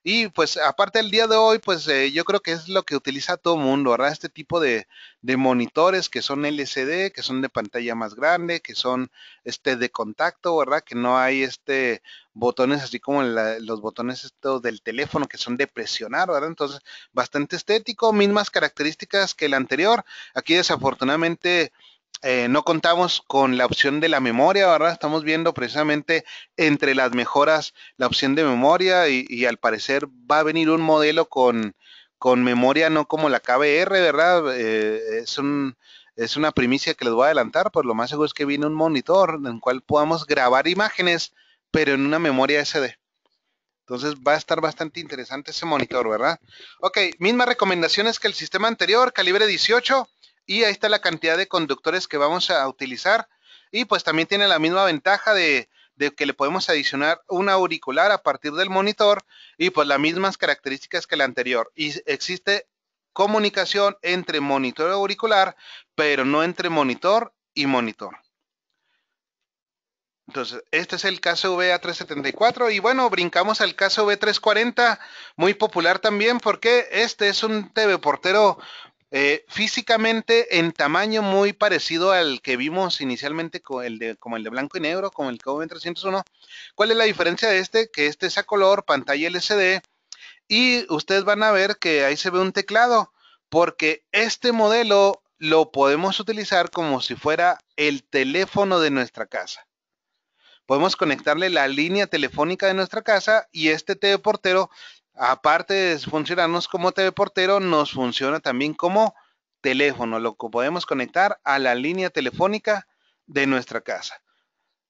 Y pues aparte del día de hoy, pues eh, yo creo que es lo que utiliza todo el mundo, ¿verdad? Este tipo de, de, monitores que son LCD, que son de pantalla más grande, que son este de contacto, ¿verdad? Que no hay este botones así como los botones del teléfono que son de presionar, ¿verdad? Entonces, bastante estético, mismas características que el anterior. Aquí desafortunadamente eh, no contamos con la opción de la memoria, ¿verdad? Estamos viendo precisamente entre las mejoras la opción de memoria y, al parecer va a venir un modelo con, con memoria no como la KBR, ¿verdad? Eh, es, un, es una primicia que les voy a adelantar, por pues lo más seguro es que viene un monitor en el cual podamos grabar imágenes, pero en una memoria SD. Entonces va a estar bastante interesante ese monitor, ¿verdad? Ok, mismas recomendaciones que el sistema anterior, calibre 18 y ahí está la cantidad de conductores que vamos a utilizar y pues también tiene la misma ventaja de, que le podemos adicionar un auricular a partir del monitor y pues las mismas características que la anterior y existe comunicación entre monitor y auricular pero no entre monitor y monitor entonces, este es el caso va 374 y bueno, brincamos al caso v 340 muy popular también porque este es un TV portero eh, físicamente en tamaño muy parecido al que vimos inicialmente con el de, como el de blanco y negro, como el en 301. ¿Cuál es la diferencia de este? Que este es a color, pantalla LCD y ustedes van a ver que ahí se ve un teclado porque este modelo lo podemos utilizar como si fuera el teléfono de nuestra casa. Podemos conectarle la línea telefónica de nuestra casa y este portero aparte de funcionarnos como TV Portero, nos funciona también como teléfono, lo que podemos conectar a la línea telefónica de nuestra casa.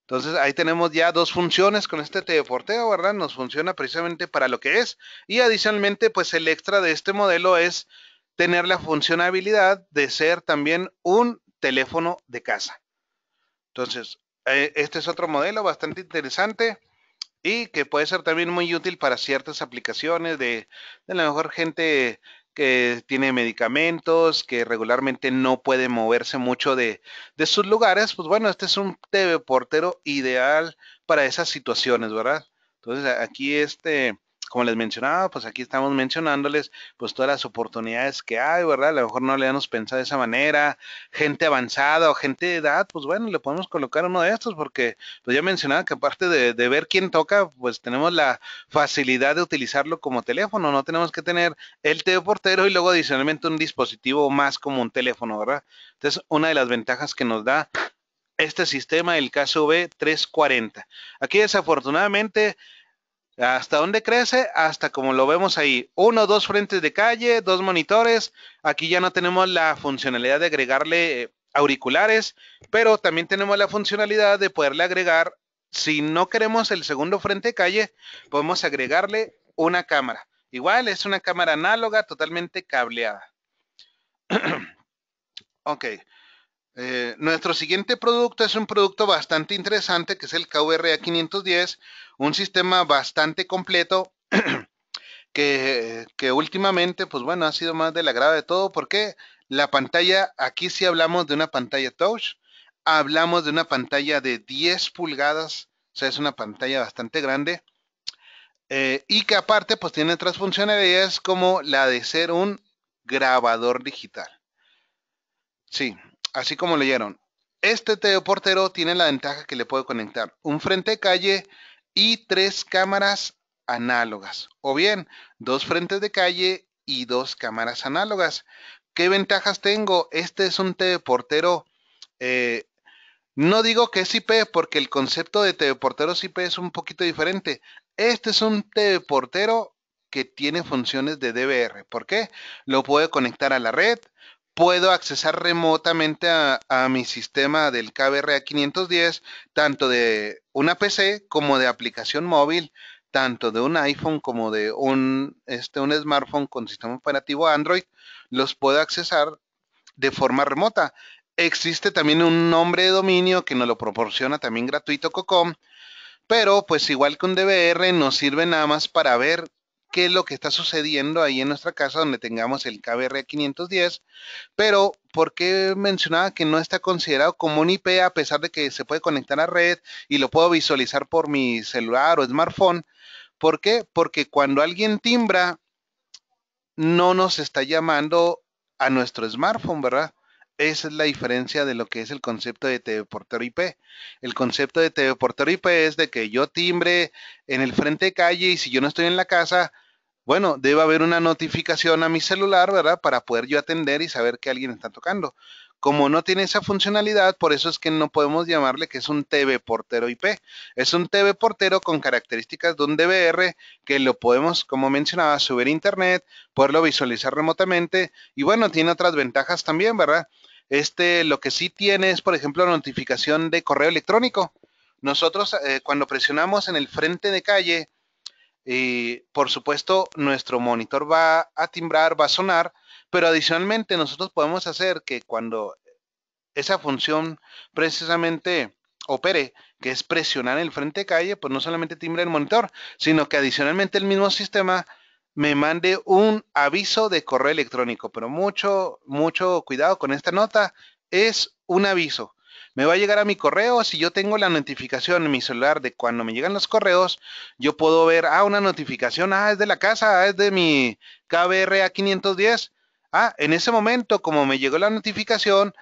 Entonces ahí tenemos ya dos funciones con este TV ¿verdad? Nos funciona precisamente para lo que es. Y adicionalmente, pues el extra de este modelo es tener la funcionabilidad de ser también un teléfono de casa. Entonces, eh, este es otro modelo bastante interesante y que puede ser también muy útil para ciertas aplicaciones de, la mejor gente que tiene medicamentos, que regularmente no puede moverse mucho de, de sus lugares, pues bueno, este es un TV portero ideal para esas situaciones, ¿verdad? Entonces aquí este como les mencionaba, pues aquí estamos mencionándoles pues todas las oportunidades que hay, ¿verdad? A lo mejor no le hemos pensado de esa manera, gente avanzada o gente de edad, pues bueno, le podemos colocar uno de estos porque pues ya mencionaba que aparte de, ver quién toca, pues tenemos la facilidad de utilizarlo como teléfono, no tenemos que tener el portero y luego adicionalmente un dispositivo más como un teléfono, ¿verdad? Entonces, una de las ventajas que nos da este sistema, el caso b 340 Aquí desafortunadamente ¿Hasta dónde crece? Hasta como lo vemos ahí. Uno, dos frentes de calle, dos monitores. Aquí ya no tenemos la funcionalidad de agregarle eh, auriculares, pero también tenemos la funcionalidad de poderle agregar, si no queremos el segundo frente de calle, podemos agregarle una cámara. Igual es una cámara análoga totalmente cableada. ok. Eh, nuestro siguiente producto es un producto bastante interesante que es el KVRA 510, un sistema bastante completo que, últimamente, pues bueno, ha sido más de la grava de todo porque la pantalla, aquí si hablamos de una pantalla touch, hablamos de una pantalla de 10 pulgadas, o sea, es una pantalla bastante grande eh, y que aparte pues tiene otras funcionalidades como la de ser un grabador digital. Sí, así como leyeron, este portero tiene la ventaja que le puede conectar un frente de calle y tres cámaras análogas. O bien, dos frentes de calle y dos cámaras análogas. ¿Qué ventajas tengo? Este es un teleportero. portero, eh, no digo que es IP porque el concepto de teleporteros IP es un poquito diferente. Este es un teleportero que tiene funciones de DVR. ¿Por qué? Lo puede conectar a la red, puedo accesar remotamente a, mi sistema del KBRA 510, tanto de una PC como de aplicación móvil, tanto de un iPhone como de este, un, smartphone con sistema operativo Android, los puedo accesar de forma remota. Existe también un nombre de dominio que nos lo proporciona también gratuito COCOM, pero pues igual que un DBR nos sirve nada más para ver qué es lo que está sucediendo ahí en nuestra casa donde tengamos el KBR 510, pero ¿por qué mencionaba que no está considerado como un IP a pesar de que se puede conectar a red y lo puedo visualizar por mi celular o smartphone? ¿Por qué? Porque cuando alguien timbra, no nos está llamando a nuestro smartphone, ¿verdad? Esa es la diferencia de lo que es el concepto de TV Portero IP. El concepto de TV Portero IP es de que yo timbre en el frente de calle y si yo no estoy en la casa, bueno, debe haber una notificación a mi celular, ¿verdad? Para poder yo atender y saber que alguien está tocando. Como no tiene esa funcionalidad, por eso es que no podemos llamarle que es un TV portero IP. Es un TV portero con características de un DVR que lo podemos, como mencionaba, subir a internet, poderlo visualizar remotamente y bueno, tiene otras ventajas también, ¿verdad? Este lo que sí tiene es, por ejemplo, notificación de correo electrónico. Nosotros eh, cuando presionamos en el frente de calle, y por supuesto, nuestro monitor va a timbrar, va a sonar, pero adicionalmente nosotros podemos hacer que cuando esa función precisamente opere, que es presionar el frente de calle, pues no solamente timbre el monitor, sino que adicionalmente el mismo sistema me mande un aviso de correo electrónico. Pero mucho, mucho cuidado con esta nota. Es un aviso me va a llegar a mi correo. Si yo tengo la notificación en mi celular de cuando me llegan los correos, yo puedo ver, ah, una notificación, ah, es de la casa, ah, es de mi KBRA 510. Ah, en ese momento, como me llegó la notificación,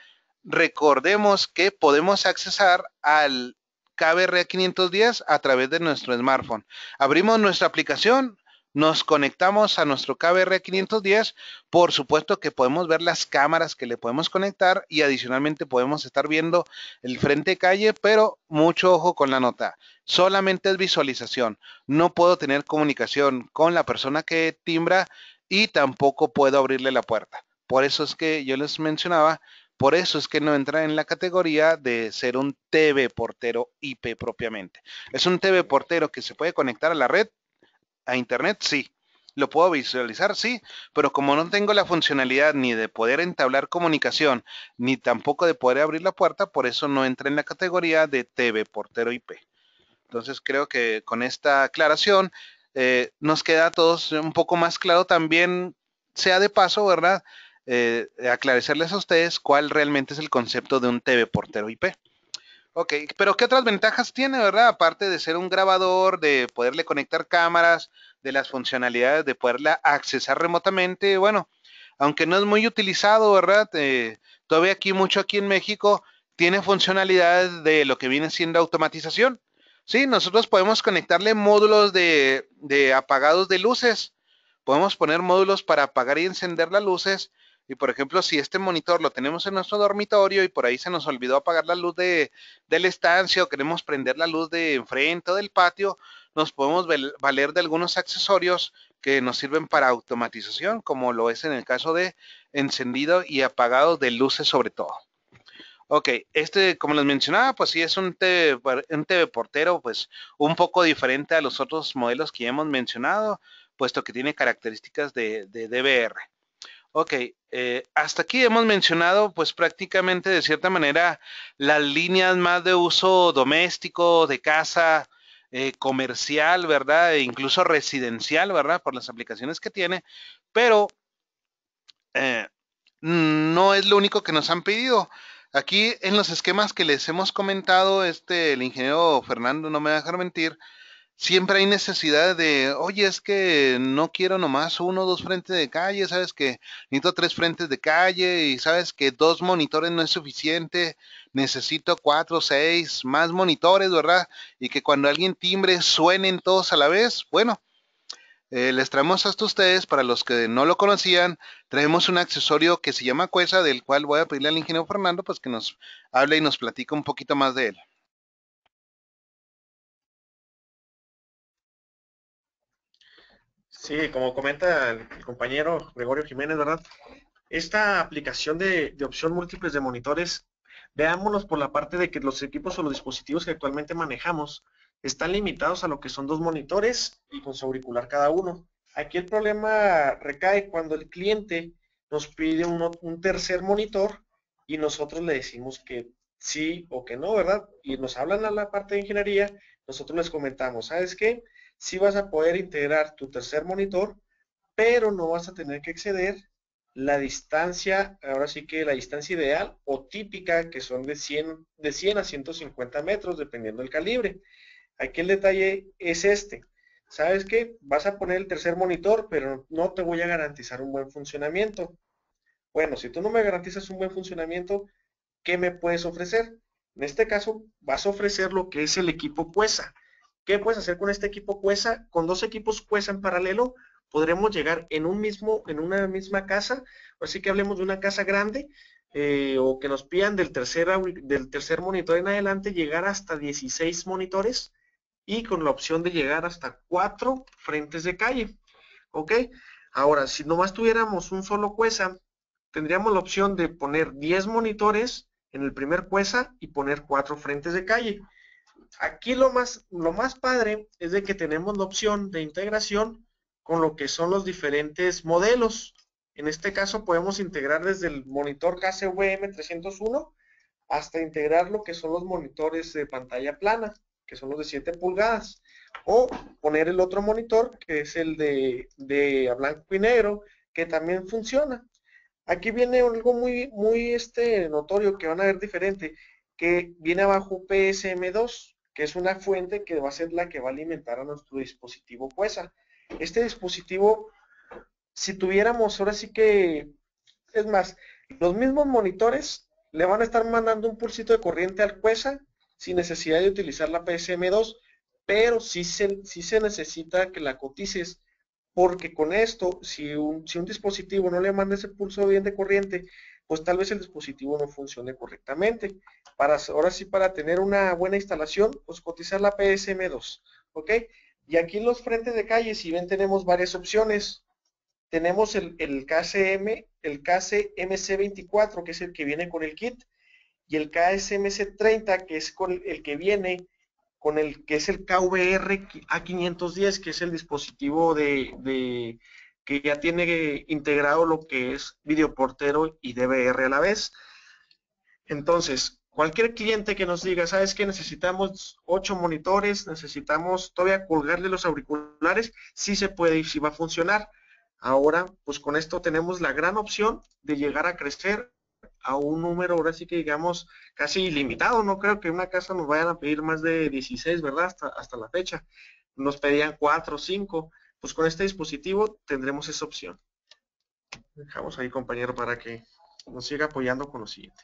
recordemos que podemos accesar al KBRA 510 a través de nuestro smartphone. Abrimos nuestra aplicación, nos conectamos a nuestro KBR 510, por supuesto que podemos ver las cámaras que le podemos conectar y adicionalmente podemos estar viendo el frente calle, pero mucho ojo con la nota. Solamente es visualización. No puedo tener comunicación con la persona que timbra y tampoco puedo abrirle la puerta. Por eso es que yo les mencionaba, por eso es que no entra en la categoría de ser un TV portero IP propiamente. Es un TV portero que se puede conectar a la red, a Internet, sí. Lo puedo visualizar, sí, pero como no tengo la funcionalidad ni de poder entablar comunicación, ni tampoco de poder abrir la puerta, por eso no entra en la categoría de TV, portero IP. Entonces creo que con esta aclaración eh, nos queda a todos un poco más claro también, sea de paso, ¿verdad? Eh, aclarecerles a ustedes cuál realmente es el concepto de un TV portero IP. Ok, pero ¿qué otras ventajas tiene, verdad? Aparte de ser un grabador, de poderle conectar cámaras, de las funcionalidades, de poderla accesar remotamente, bueno, aunque no es muy utilizado, ¿verdad? Eh, todavía aquí, mucho aquí en México, tiene funcionalidades de lo que viene siendo automatización. Sí, nosotros podemos conectarle módulos de apagados de luces. Podemos poner módulos para apagar y encender las luces y por ejemplo, si este monitor lo tenemos en nuestro dormitorio y por ahí se nos olvidó apagar la luz de, estancia o queremos prender la luz de enfrente o del patio, nos podemos valer de algunos accesorios que nos sirven para automatización, como lo es en el caso de encendido y apagado de luces sobre todo. Ok, este, como les mencionaba, pues sí es un TV, portero, pues un poco diferente a los otros modelos que ya hemos mencionado, puesto que tiene características de, de DVR. Ok, eh, hasta aquí hemos mencionado pues prácticamente de cierta manera las líneas más de uso doméstico, de casa, eh, comercial, ¿verdad? E incluso residencial, ¿verdad? Por las aplicaciones que tiene, pero eh, no es lo único que nos han pedido. Aquí en los esquemas que les hemos comentado, este, el ingeniero Fernando no me va a dejar mentir, siempre hay necesidad de, oye, es que no quiero nomás uno o dos frentes de calle, sabes que necesito tres frentes de calle y sabes que dos monitores no es suficiente, necesito cuatro, seis, más monitores, ¿verdad? Y que cuando alguien timbre suenen todos a la vez. Bueno, eh, les traemos hasta ustedes, para los que no lo conocían, traemos un accesorio que se llama Cuesa, del cual voy a pedirle al ingeniero Fernando, pues que nos hable y nos platica un poquito más de él. Sí, como comenta el compañero Gregorio Jiménez, ¿verdad? Esta aplicación de, opción múltiples de monitores, veámonos por la parte de que los equipos o los dispositivos que actualmente manejamos están limitados a lo que son dos monitores y con su auricular cada uno. Aquí el problema recae cuando el cliente nos pide un, un tercer monitor y nosotros le decimos que sí o que no, ¿verdad? Y nos hablan a la parte de ingeniería, nosotros les comentamos, ¿sabes qué? sí vas a poder integrar tu tercer monitor, pero no vas a tener que exceder la distancia, ahora sí que la distancia ideal o típica, que son de 100, de 100 a 150 metros, dependiendo del calibre. Aquí el detalle es este. ¿Sabes qué? Vas a poner el tercer monitor, pero no te voy a garantizar un buen funcionamiento. Bueno, si tú no me garantizas un buen funcionamiento, ¿qué me puedes ofrecer? En este caso, vas a ofrecer lo que es el equipo PUESA. ¿Qué puedes hacer con este equipo Cuesa? Con dos equipos Cuesa en paralelo podremos llegar en un mismo, en una misma casa, así que hablemos de una casa grande, eh, o que nos pidan del tercer, del tercer monitor en adelante llegar hasta 16 monitores y con la opción de llegar hasta cuatro frentes de calle. ¿Ok? Ahora, si nomás tuviéramos un solo cuesa, tendríamos la opción de poner 10 monitores en el primer cuesa y poner 4 frentes de calle. Aquí lo más, lo más padre es de que tenemos la opción de integración con lo que son los diferentes modelos. En este caso podemos integrar desde el monitor KCVM 301 hasta integrar lo que son los monitores de pantalla plana, que son los de 7 pulgadas, o poner el otro monitor, que es el de, blanco y negro, que también funciona. Aquí viene algo muy, muy este, notorio que van a ver diferente, que viene abajo PSM2 que es una fuente que va a ser la que va a alimentar a nuestro dispositivo Cuesa. Este dispositivo, si tuviéramos ahora sí que, es más, los mismos monitores le van a estar mandando un pulsito de corriente al Cuesa sin necesidad de utilizar la PSM2, pero sí se, se necesita que la cotices, porque con esto, si un, si un dispositivo no le manda ese pulso bien de corriente, pues tal vez el dispositivo no funcione correctamente. Para, ahora sí, para tener una buena instalación, pues cotizar la PSM2, ¿ok? Y aquí en los frentes de calle, si ven, tenemos varias opciones. Tenemos el, KCM, el KCMC24, que es el que viene con el kit, y el KSMC30, que es el que viene con el que es el KVR A510, que es el dispositivo de que ya tiene integrado lo que es videoportero y DVR a la vez. Entonces, cualquier cliente que nos diga, ¿sabes qué? Necesitamos ocho monitores, necesitamos todavía colgarle los auriculares, sí se puede y sí va a funcionar. Ahora, pues con esto tenemos la gran opción de llegar a crecer a un número, ahora sí que digamos, casi ilimitado. No creo que una casa nos vayan a pedir más de 16, ¿verdad? Hasta, hasta la fecha. Nos pedían cuatro o 5 pues con este dispositivo tendremos esa opción. Dejamos ahí, compañero, para que nos siga apoyando con lo siguiente.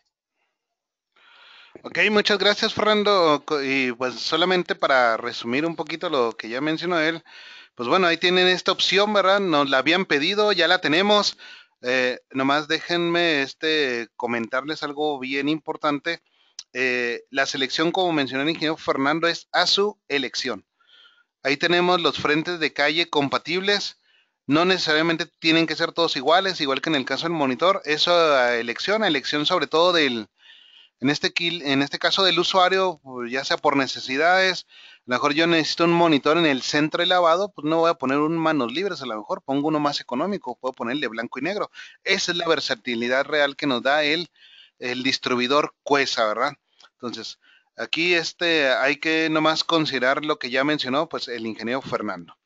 Ok, muchas gracias, Fernando. Y pues solamente para resumir un poquito lo que ya mencionó él, pues bueno, ahí tienen esta opción, ¿verdad? Nos la habían pedido, ya la tenemos. Eh, nomás déjenme este, comentarles algo bien importante. Eh, la selección, como mencionó el ingeniero Fernando, es a su elección. Ahí tenemos los frentes de calle compatibles. No necesariamente tienen que ser todos iguales, igual que en el caso del monitor. eso a eh, elección, elección sobre todo del, en este, en este caso del usuario, pues, ya sea por necesidades, a lo mejor yo necesito un monitor en el centro de lavado, pues no voy a poner un manos libres, a lo mejor pongo uno más económico, puedo ponerle blanco y negro. Esa es la versatilidad real que nos da el, el distribuidor Cuesa, ¿verdad? Entonces, Aquí este, hay que nomás considerar lo que ya mencionó pues, el ingeniero Fernando.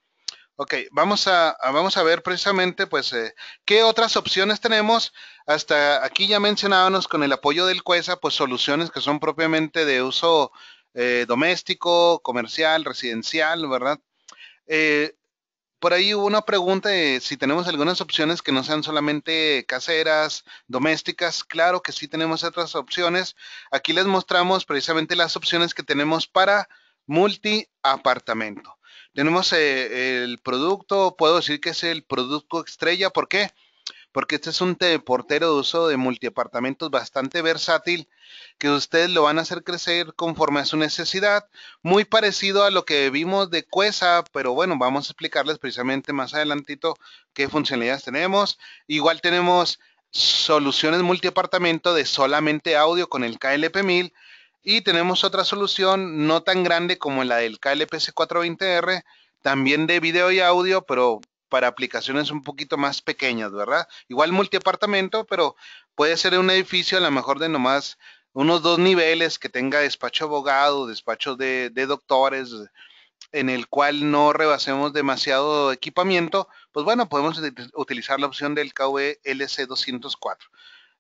Ok, vamos a, vamos a ver precisamente pues eh, qué otras opciones tenemos. Hasta aquí ya mencionábamos con el apoyo del CUESA, pues soluciones que son propiamente de uso eh, doméstico, comercial, residencial, ¿verdad? Eh, por ahí hubo una pregunta de si tenemos algunas opciones que no sean solamente caseras, domésticas. Claro que sí tenemos otras opciones. Aquí les mostramos precisamente las opciones que tenemos para multiapartamento. Tenemos eh, el producto, puedo decir que es el producto estrella. ¿Por qué? Porque este es un portero de uso de multiapartamentos bastante versátil que ustedes lo van a hacer crecer conforme a su necesidad, muy parecido a lo que vimos de Cuesa, pero bueno, vamos a explicarles precisamente más adelantito qué funcionalidades tenemos. Igual tenemos soluciones multiapartamento de solamente audio con el KLP1000 y tenemos otra solución no tan grande como la del KLPC420R, también de video y audio, pero para aplicaciones un poquito más pequeñas, ¿verdad? Igual multiapartamento, pero puede ser un edificio a lo mejor de nomás unos dos niveles, que tenga despacho abogado, despacho de, doctores, en el cual no rebasemos demasiado equipamiento, pues bueno, podemos utilizar la opción del KVLC 204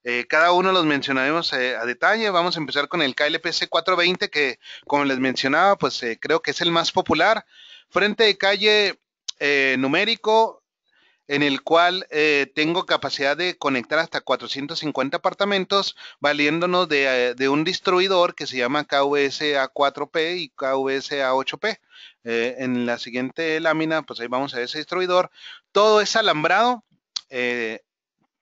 eh, cada uno los mencionaremos eh, a detalle. Vamos a empezar con el KLPC 420, que como les mencionaba, pues eh, creo que es el más popular. Frente de calle numérico, en el cual eh, tengo capacidad de conectar hasta 450 apartamentos, valiéndonos eh, de, un distribuidor que se llama a 4 p y a 8 p eh, en la siguiente lámina, pues ahí vamos a ver ese distribuidor. Todo es alambrado,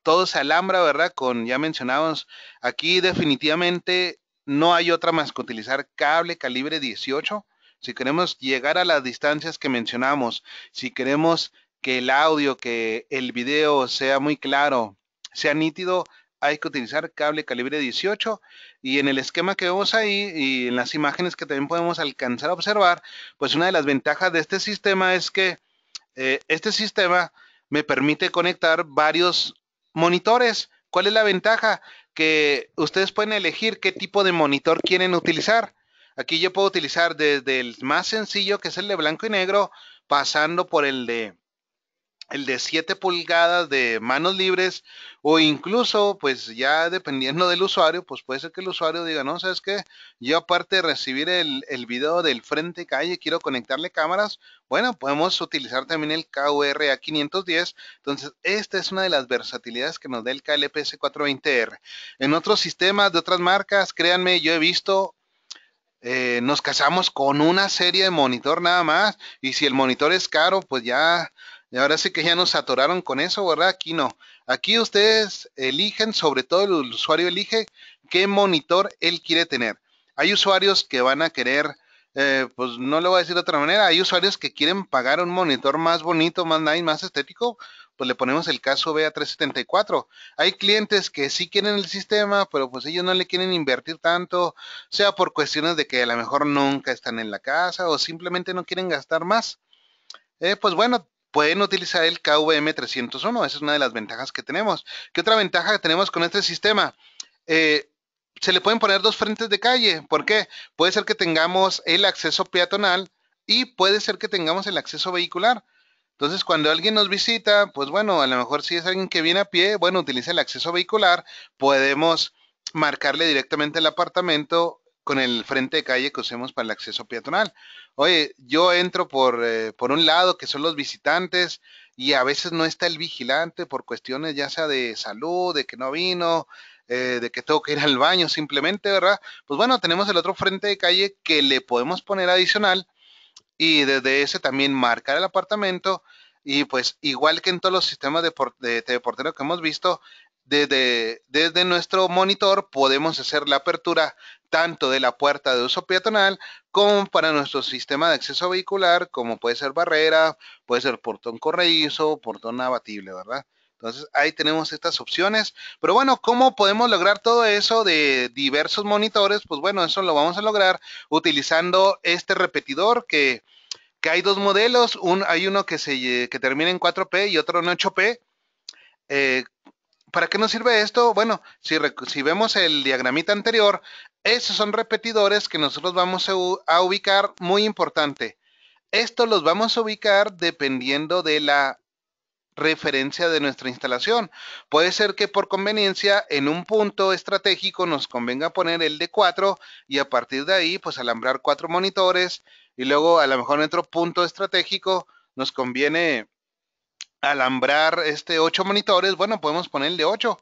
todo se alambra, ¿verdad? Con ya mencionamos, aquí definitivamente no hay otra más que utilizar cable calibre 18. Si queremos llegar a las distancias que mencionamos, si queremos que el audio, que el video sea muy claro, sea nítido, hay que utilizar cable calibre 18 y en el esquema que vemos ahí y en las imágenes que también podemos alcanzar a observar, pues una de las ventajas de este sistema es que eh, este sistema me permite conectar varios monitores. ¿Cuál es la ventaja? Que ustedes pueden elegir qué tipo de monitor quieren utilizar. Aquí yo puedo utilizar desde el más sencillo, que es el de blanco y negro, pasando por el de el de 7 pulgadas de manos libres o incluso pues ya dependiendo del usuario pues puede ser que el usuario diga no sabes qué yo aparte de recibir el, el video del frente calle quiero conectarle cámaras bueno podemos utilizar también el a 510 entonces esta es una de las versatilidades que nos da el KLPS 420R en otros sistemas de otras marcas créanme yo he visto eh, nos casamos con una serie de monitor nada más y si el monitor es caro pues ya y ahora sí que ya nos atoraron con eso, ¿verdad? Aquí no. Aquí ustedes eligen, sobre todo el usuario elige qué monitor él quiere tener. Hay usuarios que van a querer, eh, pues no lo voy a decir de otra manera, hay usuarios que quieren pagar un monitor más bonito, más nice, más estético, pues le ponemos el caso BA374. Hay clientes que sí quieren el sistema, pero pues ellos no le quieren invertir tanto, sea por cuestiones de que a lo mejor nunca están en la casa o simplemente no quieren gastar más. Eh, pues bueno, pueden utilizar el KVM 301. Esa es una de las ventajas que tenemos. ¿Qué otra ventaja que tenemos con este sistema? Eh, se le pueden poner dos frentes de calle. ¿Por qué? Puede ser que tengamos el acceso peatonal y puede ser que tengamos el acceso vehicular. Entonces, cuando alguien nos visita, pues bueno, a lo mejor si es alguien que viene a pie, bueno, utiliza el acceso vehicular, podemos marcarle directamente el apartamento con el frente de calle que usemos para el acceso peatonal. Oye, yo entro eh, por, un lado que son los visitantes y a veces no está el vigilante por cuestiones ya sea de salud, de que no vino, eh, de que tengo que ir al baño simplemente, ¿verdad? Pues bueno, tenemos el otro frente de calle que le podemos poner adicional y desde ese también marcar el apartamento y pues igual que en todos los sistemas de, de, de portero que hemos visto, desde, desde, nuestro monitor podemos hacer la apertura tanto de la puerta de uso peatonal como para nuestro sistema de acceso vehicular, como puede ser barrera, puede ser portón correíso portón abatible, ¿verdad? Entonces ahí tenemos estas opciones. Pero bueno, ¿cómo podemos lograr todo eso de diversos monitores? Pues bueno, eso lo vamos a lograr utilizando este repetidor que, que hay dos modelos. Un, hay uno que, se, que termina en 4P y otro en 8P. Eh, ¿Para qué nos sirve esto? Bueno, si, si, vemos el diagramita anterior, esos son repetidores que nosotros vamos a ubicar, muy importante. Estos los vamos a ubicar dependiendo de la referencia de nuestra instalación. Puede ser que por conveniencia en un punto estratégico nos convenga poner el de 4 y a partir de ahí pues alambrar cuatro monitores y luego a lo mejor en otro punto estratégico nos conviene alambrar este 8 monitores. Bueno, podemos poner el de 8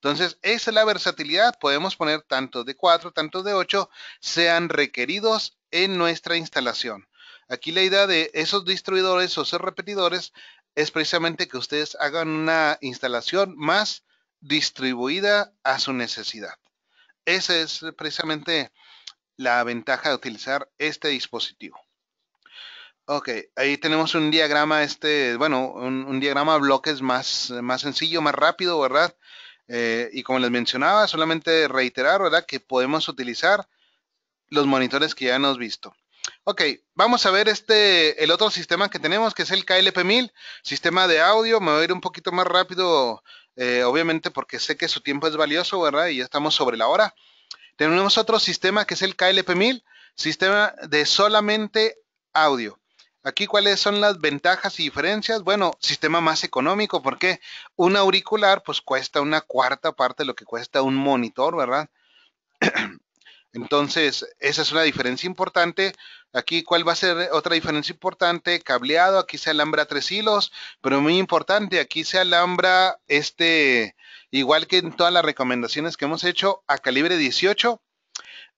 entonces, esa es la versatilidad. Podemos poner tanto de 4, tanto de 8, sean requeridos en nuestra instalación. Aquí la idea de esos distribuidores o esos repetidores es precisamente que ustedes hagan una instalación más distribuida a su necesidad. Esa es precisamente la ventaja de utilizar este dispositivo. Ok, ahí tenemos un diagrama, este, bueno, un, un diagrama bloques más, más sencillo, más rápido, ¿verdad? Eh, y como les mencionaba, solamente reiterar, ¿verdad? Que podemos utilizar los monitores que ya hemos visto. Ok, vamos a ver este, el otro sistema que tenemos, que es el KLP1000, sistema de audio. Me voy a ir un poquito más rápido, eh, obviamente, porque sé que su tiempo es valioso, ¿verdad? Y ya estamos sobre la hora. Tenemos otro sistema que es el KLP1000, sistema de solamente audio. Aquí, ¿cuáles son las ventajas y diferencias? Bueno, sistema más económico, porque un auricular, pues cuesta una cuarta parte de lo que cuesta un monitor, ¿verdad? Entonces, esa es una diferencia importante. Aquí, ¿cuál va a ser otra diferencia importante? Cableado, aquí se alambra tres hilos, pero muy importante, aquí se alambra este, igual que en todas las recomendaciones que hemos hecho, a calibre 18,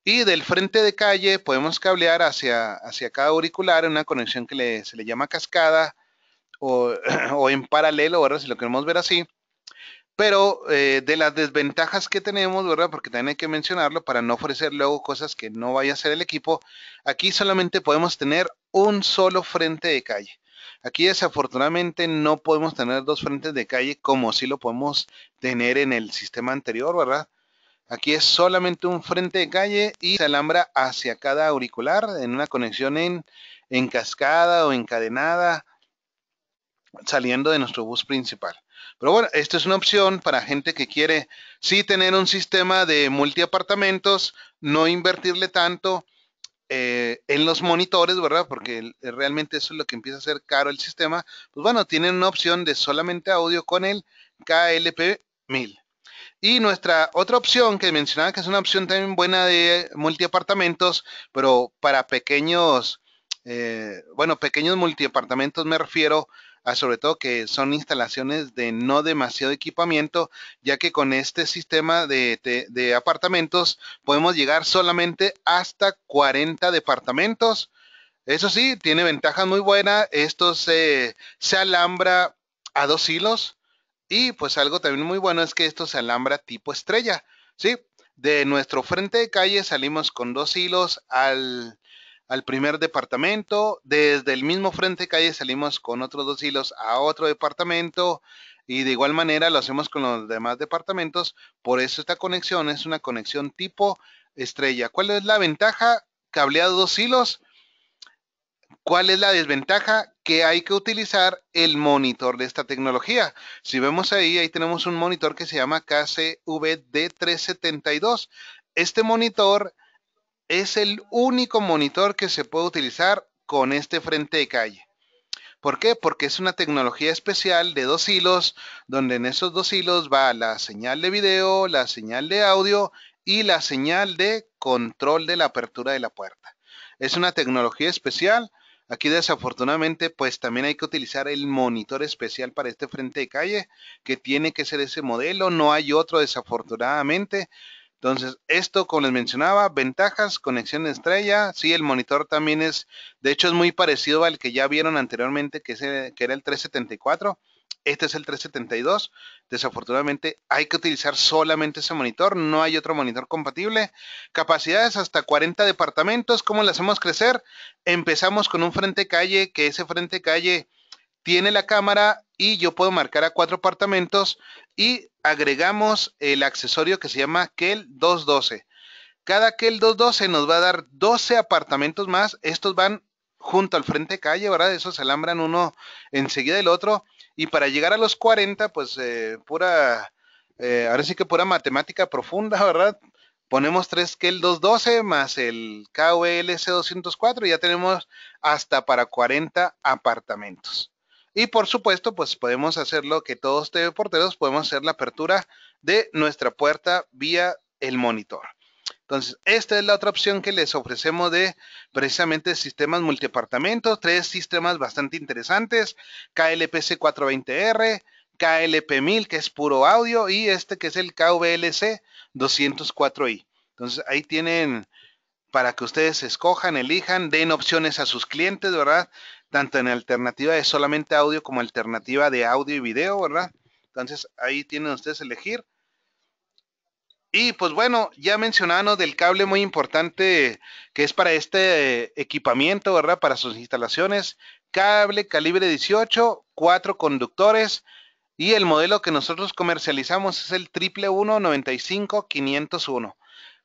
y del frente de calle podemos cablear hacia, hacia cada auricular en una conexión que se le llama cascada o, en paralelo, ¿verdad? Si lo queremos ver así. Pero eh, de las desventajas que tenemos, ¿verdad? Porque también hay que mencionarlo para no ofrecer luego cosas que no vaya a hacer el equipo. Aquí solamente podemos tener un solo frente de calle. Aquí desafortunadamente no podemos tener dos frentes de calle como si lo podemos tener en el sistema anterior, ¿verdad? Aquí es solamente un frente de calle y se alambra hacia cada auricular en una conexión en, cascada o encadenada saliendo de nuestro bus principal. Pero bueno, esto es una opción para gente que quiere sí tener un sistema de multiapartamentos, no invertirle tanto eh, en los monitores, ¿verdad? Porque eh, realmente eso es lo que empieza a ser caro el sistema. Pues bueno, tienen una opción de solamente audio con el KLP 1000. Y nuestra otra opción que mencionaba que es una opción también buena de multiapartamentos, pero para pequeños, eh, bueno, pequeños multiapartamentos me refiero a sobre todo que son instalaciones de no demasiado equipamiento, ya que con este sistema de, apartamentos podemos llegar solamente hasta 40 departamentos. Eso sí, tiene ventajas muy buenas. Esto se, se alambra a dos hilos y pues algo también muy bueno es que esto se alambra tipo estrella, ¿sí? De nuestro frente de calle salimos con dos hilos al, al primer departamento, desde el mismo frente de calle salimos con otros dos hilos a otro departamento, y de igual manera lo hacemos con los demás departamentos. Por eso esta conexión es una conexión tipo estrella. ¿Cuál es la ventaja? Cableado dos hilos, ¿Cuál es la desventaja? Que hay que utilizar el monitor de esta tecnología. Si vemos ahí, ahí tenemos un monitor que se llama KCVD372. Este monitor es el único monitor que se puede utilizar con este frente de calle. ¿Por qué? Porque es una tecnología especial de dos hilos, donde en esos dos hilos va la señal de video, la señal de audio y la señal de control de la apertura de la puerta. Es una tecnología especial Aquí desafortunadamente pues también hay que utilizar el monitor especial para este frente de calle que tiene que ser ese modelo, no hay otro desafortunadamente. Entonces esto como les mencionaba, ventajas, conexión estrella, sí el monitor también es, de hecho es muy parecido al que ya vieron anteriormente que, que era el 374. Este es el 372. Desafortunadamente hay que utilizar solamente ese monitor. No hay otro monitor compatible. Capacidades hasta 40 departamentos. ¿Cómo le hacemos crecer? Empezamos con un frente calle, que ese frente calle tiene la cámara y yo puedo marcar a cuatro apartamentos y agregamos el accesorio que se llama KEL 212. Cada KEL 212 nos va a dar 12 apartamentos más. Estos van junto al frente calle, ¿verdad? Esos se alambran uno enseguida del otro. Y para llegar a los 40, pues eh, pura, eh, ahora sí que pura matemática profunda, ¿verdad? Ponemos 3 que el 212 más el KVLC 204 y ya tenemos hasta para 40 apartamentos. Y por supuesto, pues podemos hacer lo que todos TV porteros podemos hacer la apertura de nuestra puerta vía el monitor. Entonces, esta es la otra opción que les ofrecemos de precisamente sistemas multipartamentos, tres sistemas bastante interesantes, KLPC 420R, KLP1000, que es puro audio, y este que es el KVLC 204i. Entonces, ahí tienen para que ustedes escojan, elijan, den opciones a sus clientes, ¿verdad? Tanto en alternativa de solamente audio como alternativa de audio y video, ¿verdad? Entonces, ahí tienen ustedes elegir. Y pues bueno, ya mencionando del cable muy importante que es para este equipamiento, ¿verdad? Para sus instalaciones. Cable calibre 18, cuatro conductores. Y el modelo que nosotros comercializamos es el triple 95 501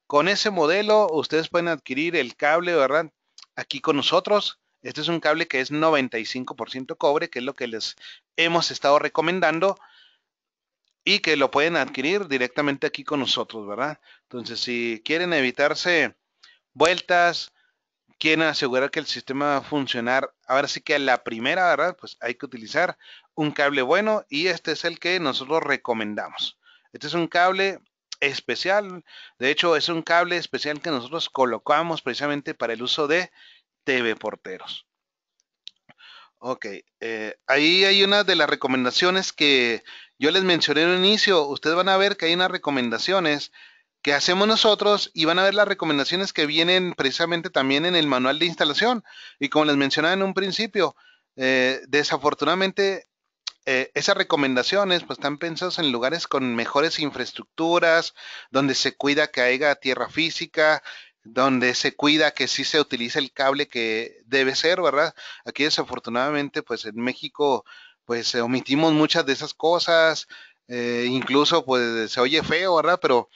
Con ese modelo ustedes pueden adquirir el cable, ¿verdad? Aquí con nosotros. Este es un cable que es 95% cobre, que es lo que les hemos estado recomendando y que lo pueden adquirir directamente aquí con nosotros, ¿verdad? Entonces, si quieren evitarse vueltas, quieren asegurar que el sistema va a funcionar, ahora sí que a la primera, ¿verdad? Pues hay que utilizar un cable bueno y este es el que nosotros recomendamos. Este es un cable especial, de hecho es un cable especial que nosotros colocamos precisamente para el uso de TV porteros. Ok, eh, ahí hay una de las recomendaciones que yo les mencioné en un inicio. Ustedes van a ver que hay unas recomendaciones que hacemos nosotros y van a ver las recomendaciones que vienen precisamente también en el manual de instalación. Y como les mencionaba en un principio, eh, desafortunadamente eh, esas recomendaciones pues están pensadas en lugares con mejores infraestructuras, donde se cuida que haya tierra física donde se cuida que sí se utilice el cable que debe ser, ¿verdad? Aquí desafortunadamente, pues en México, pues omitimos muchas de esas cosas, eh, incluso pues se oye feo, ¿verdad? Pero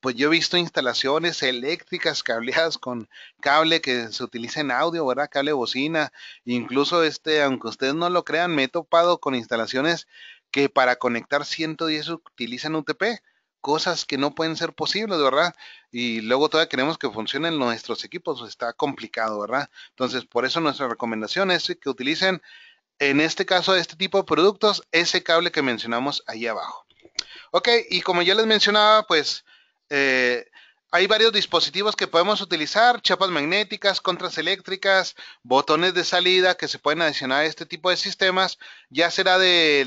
pues yo he visto instalaciones eléctricas cableadas con cable que se utiliza en audio, ¿verdad? Cable bocina, incluso este, aunque ustedes no lo crean, me he topado con instalaciones que para conectar 110 utilizan UTP cosas que no pueden ser posibles, ¿verdad? Y luego todavía queremos que funcionen nuestros equipos, pues, está complicado, ¿verdad? Entonces, por eso nuestra recomendación es que utilicen, en este caso, este tipo de productos, ese cable que mencionamos ahí abajo. Ok, y como ya les mencionaba, pues eh, hay varios dispositivos que podemos utilizar, chapas magnéticas, contras eléctricas, botones de salida que se pueden adicionar a este tipo de sistemas. Ya será de,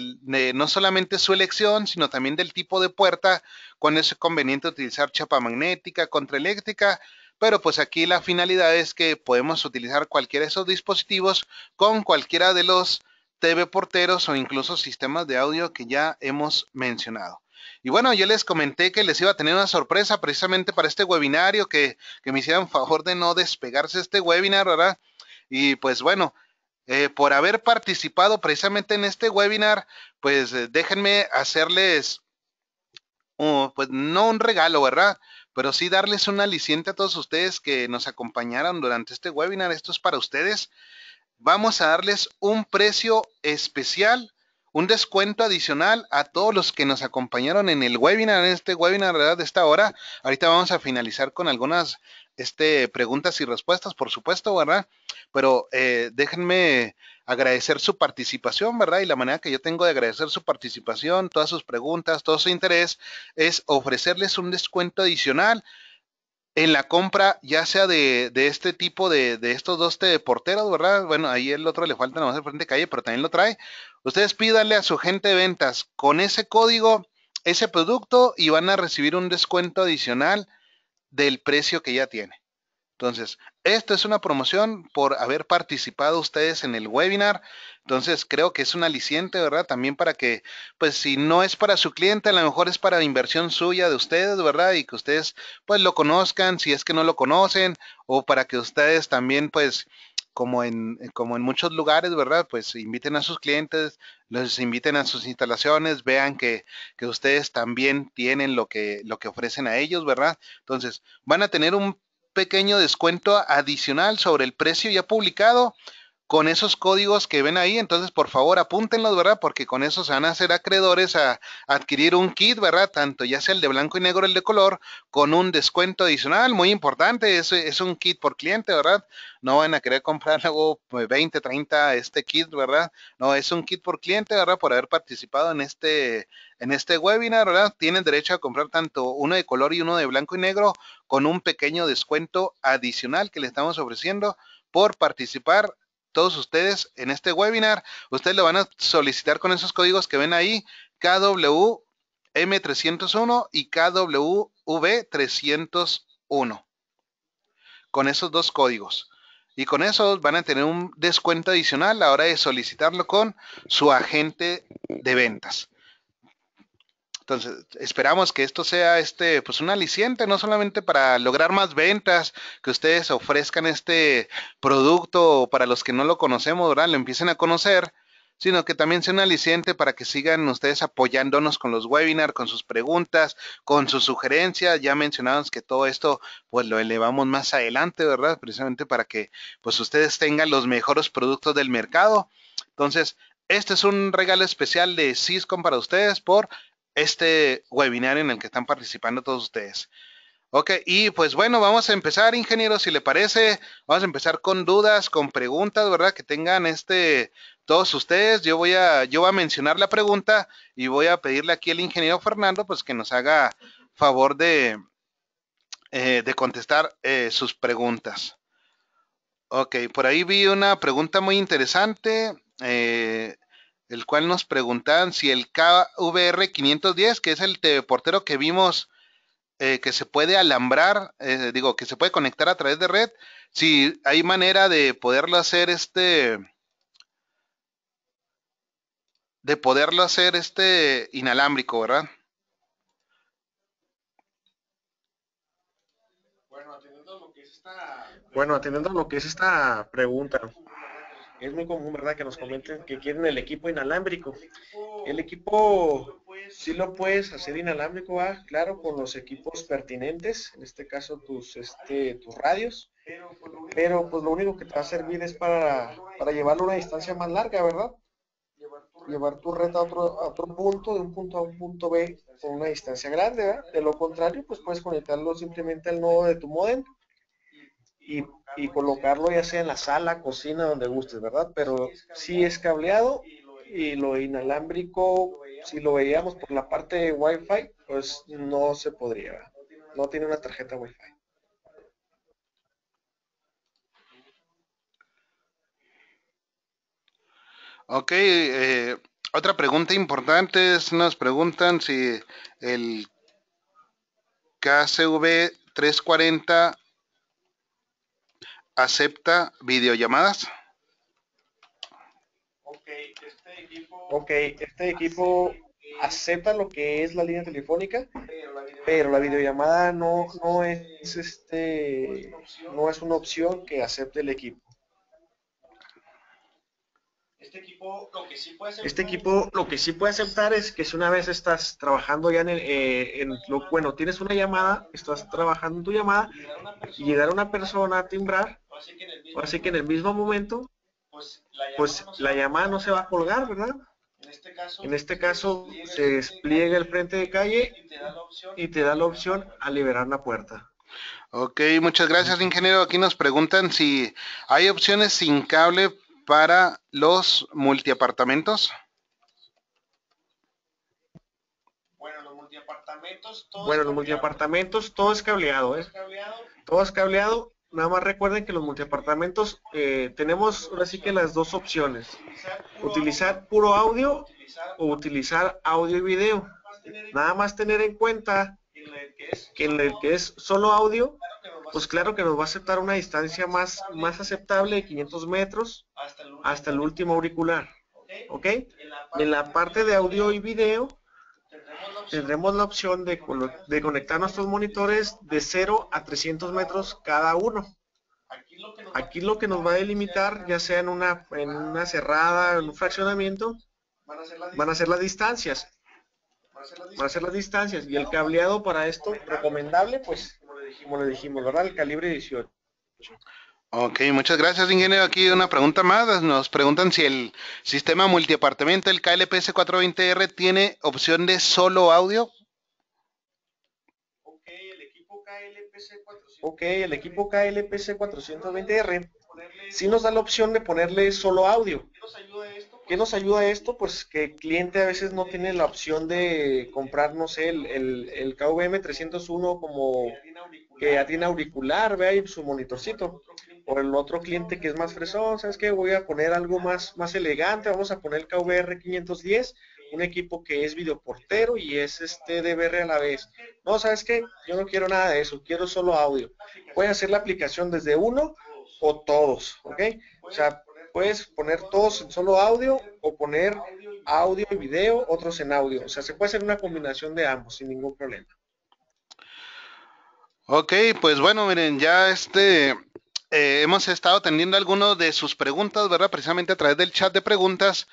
no solamente su elección, sino también del tipo de puerta. Cuando es conveniente utilizar chapa magnética, contraeléctrica, pero pues aquí la finalidad es que podemos utilizar cualquiera de esos dispositivos con cualquiera de los TV porteros o incluso sistemas de audio que ya hemos mencionado. Y bueno, yo les comenté que les iba a tener una sorpresa precisamente para este webinario, que, me hicieran favor de no despegarse este webinar, ¿verdad? Y pues bueno, eh, por haber participado precisamente en este webinar, pues eh, déjenme hacerles, pues no un regalo, ¿verdad? Pero sí darles un aliciente a todos ustedes que nos acompañaron durante este webinar. Esto es para ustedes. Vamos a darles un precio especial un descuento adicional a todos los que nos acompañaron en el webinar, en este webinar de esta hora. Ahorita vamos a finalizar con algunas este, preguntas y respuestas, por supuesto, ¿verdad? Pero eh, déjenme agradecer su participación, ¿verdad? Y la manera que yo tengo de agradecer su participación, todas sus preguntas, todo su interés, es ofrecerles un descuento adicional en la compra, ya sea de, este tipo de, estos dos porteros, ¿verdad? Bueno, ahí el otro le falta nomás el frente de calle, pero también lo trae. Ustedes pídanle a su gente de ventas con ese código, ese producto y van a recibir un descuento adicional del precio que ya tiene. Entonces, esto es una promoción por haber participado ustedes en el webinar. Entonces, creo que es un aliciente, ¿verdad? También para que, pues si no es para su cliente, a lo mejor es para inversión suya de ustedes, ¿verdad? Y que ustedes, pues lo conozcan, si es que no lo conocen, o para que ustedes también, pues, eh, como en, muchos lugares, ¿verdad? Pues inviten a sus clientes, los inviten a sus instalaciones, vean que, ustedes también tienen lo que, lo que ofrecen a ellos, ¿verdad? Entonces, van a tener un pequeño descuento adicional sobre el precio ya publicado con esos códigos que ven ahí. Entonces, por favor, apúntenlos, ¿verdad? Porque con eso se van a hacer acreedores a adquirir un kit, ¿verdad? Tanto ya sea el de blanco y negro, el de color, con un descuento adicional, muy importante. Es, un kit por cliente, ¿verdad? No van a querer comprar algo 20, 30 este kit, ¿verdad? No, es un kit por cliente, ¿verdad? Por haber participado en este, en este webinar, ¿verdad? Tienen derecho a comprar tanto uno de color y uno de blanco y negro con un pequeño descuento adicional que le estamos ofreciendo por participar todos ustedes en este webinar. Ustedes lo van a solicitar con esos códigos que ven ahí, KWM301 y KWV301. Con esos dos códigos. Y con eso van a tener un descuento adicional a la hora de solicitarlo con su agente de ventas. Entonces, esperamos que esto sea este, pues un aliciente, no solamente para lograr más ventas, que ustedes ofrezcan este producto para los que no lo conocemos, ¿verdad? Lo empiecen a conocer, sino que también sea un aliciente para que sigan ustedes apoyándonos con los webinars, con sus preguntas, con sus sugerencias. Ya mencionamos que todo esto, pues lo elevamos más adelante, ¿verdad? Precisamente para que, pues ustedes tengan los mejores productos del mercado. Entonces, este es un regalo especial de Cisco para ustedes por este webinar en el que están participando todos ustedes. Ok, y pues bueno, vamos a empezar, ingeniero, si le parece, vamos a empezar con dudas, con preguntas, ¿verdad? Que tengan este todos ustedes. Yo voy a, yo voy a mencionar la pregunta y voy a pedirle aquí al ingeniero Fernando, pues que nos haga favor de, eh, de contestar eh, sus preguntas. Ok, por ahí vi una pregunta muy interesante. Eh, el cual nos preguntaban si el KVR510, que es el teleportero que vimos eh, que se puede alambrar, eh, digo, que se puede conectar a través de red, si hay manera de poderlo hacer este, de poderlo hacer este inalámbrico, ¿verdad? Bueno, atendiendo bueno, atendiendo lo que es esta pregunta, es muy común, ¿verdad?, que nos comenten que quieren el equipo inalámbrico. El equipo sí lo puedes hacer inalámbrico, ah, claro, con los equipos pertinentes, en este caso tus, este, tus radios, pero pues lo único pues, que te va a servir es para, llevarlo a una distancia más larga, ¿verdad? Llevar tu red a otro, a otro punto, de un punto a un punto B, con una distancia grande, ¿verdad? De lo contrario, pues puedes conectarlo simplemente al nodo de tu modem y, colocarlo ya sea en la sala, cocina, donde guste, ¿verdad? Pero si es cableado y lo inalámbrico, si lo veíamos por la parte de Wi-Fi, pues no se podría, no tiene una tarjeta Wi-Fi. Ok, eh, otra pregunta importante es, nos preguntan si el KCV 340 acepta videollamadas? Este ok, este equipo, acepta lo que es la línea telefónica, pero la videollamada no es este no es una opción que acepte el equipo. Este equipo, lo que sí puede este aceptar, este que es que si una vez estás trabajando ya eh, en, lo, bueno, tienes una llamada, estás trabajando en tu llamada y llegar a una persona a timbrar, así que en el mismo momento, pues la llamada pues, no se va a colgar, ¿verdad? En este caso, en este caso se despliega el frente de calle y te da la opción a liberar la puerta. Ok, muchas gracias ingeniero. Aquí nos preguntan si hay opciones sin cable para los multiapartamentos? Bueno, los multiapartamentos, todo, bueno, los multiapartamentos, todo es cableado, ¿eh? Todo es cableado. Nada más recuerden que los multiapartamentos eh, tenemos ahora sí que las dos opciones. Utilizar puro audio o utilizar audio y video. Nada más tener en cuenta que en el que es solo audio pues claro que nos va a aceptar una distancia más, más aceptable de 500 metros hasta el último auricular. ¿Ok? En la parte de audio y video tendremos la opción de, conectar nuestros monitores de 0 a 300 metros cada uno. Aquí lo que nos va a delimitar, ya sea en una, en una cerrada, en un fraccionamiento, van a ser las distancias. Van a ser las distancias. Y el cableado para esto recomendable, pues dijimos, le dijimos, ¿verdad? El calibre 18. Ok, muchas gracias, ingeniero. Aquí una pregunta más. Nos preguntan si el sistema multiapartamento, el KLPS 420R, tiene opción de solo audio. Ok, el equipo KLPC 420R, el equipo KLPC 420R sí nos da la opción de ponerle solo audio. ¿Qué nos ayuda esto? Pues que el cliente a veces no tiene la opción de comprar, no sé, el, KVM 301 como que ya tiene auricular, vea, ahí su monitorcito. O el otro cliente que es más fresón, ¿sabes qué? Voy a poner algo más, más elegante, vamos a poner el KVR 510, un equipo que es videoportero y es este DVR a la vez. No, ¿sabes qué? Yo no quiero nada de eso, quiero solo audio. Voy a hacer la aplicación desde uno o todos, ¿ok? O sea, puedes poner todos en solo audio o poner audio y video, otros en audio. O sea, se puede hacer una combinación de ambos sin ningún problema. Ok, pues bueno, miren, ya este eh, hemos estado atendiendo algunas de sus preguntas, ¿verdad? Precisamente a través del chat de preguntas.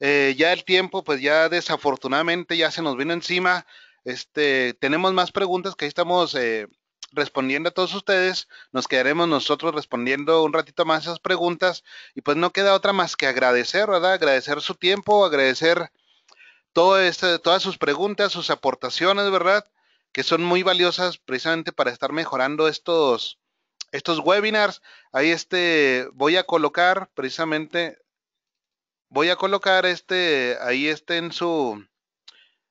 Eh, ya el tiempo, pues ya desafortunadamente ya se nos vino encima. Este, tenemos más preguntas que ahí estamos eh, respondiendo a todos ustedes, nos quedaremos nosotros respondiendo un ratito más esas preguntas y pues no queda otra más que agradecer, ¿verdad? Agradecer su tiempo, agradecer todo este, todas sus preguntas, sus aportaciones, ¿verdad? Que son muy valiosas precisamente para estar mejorando estos, estos webinars. Ahí este, voy a colocar precisamente, voy a colocar este, ahí este en su,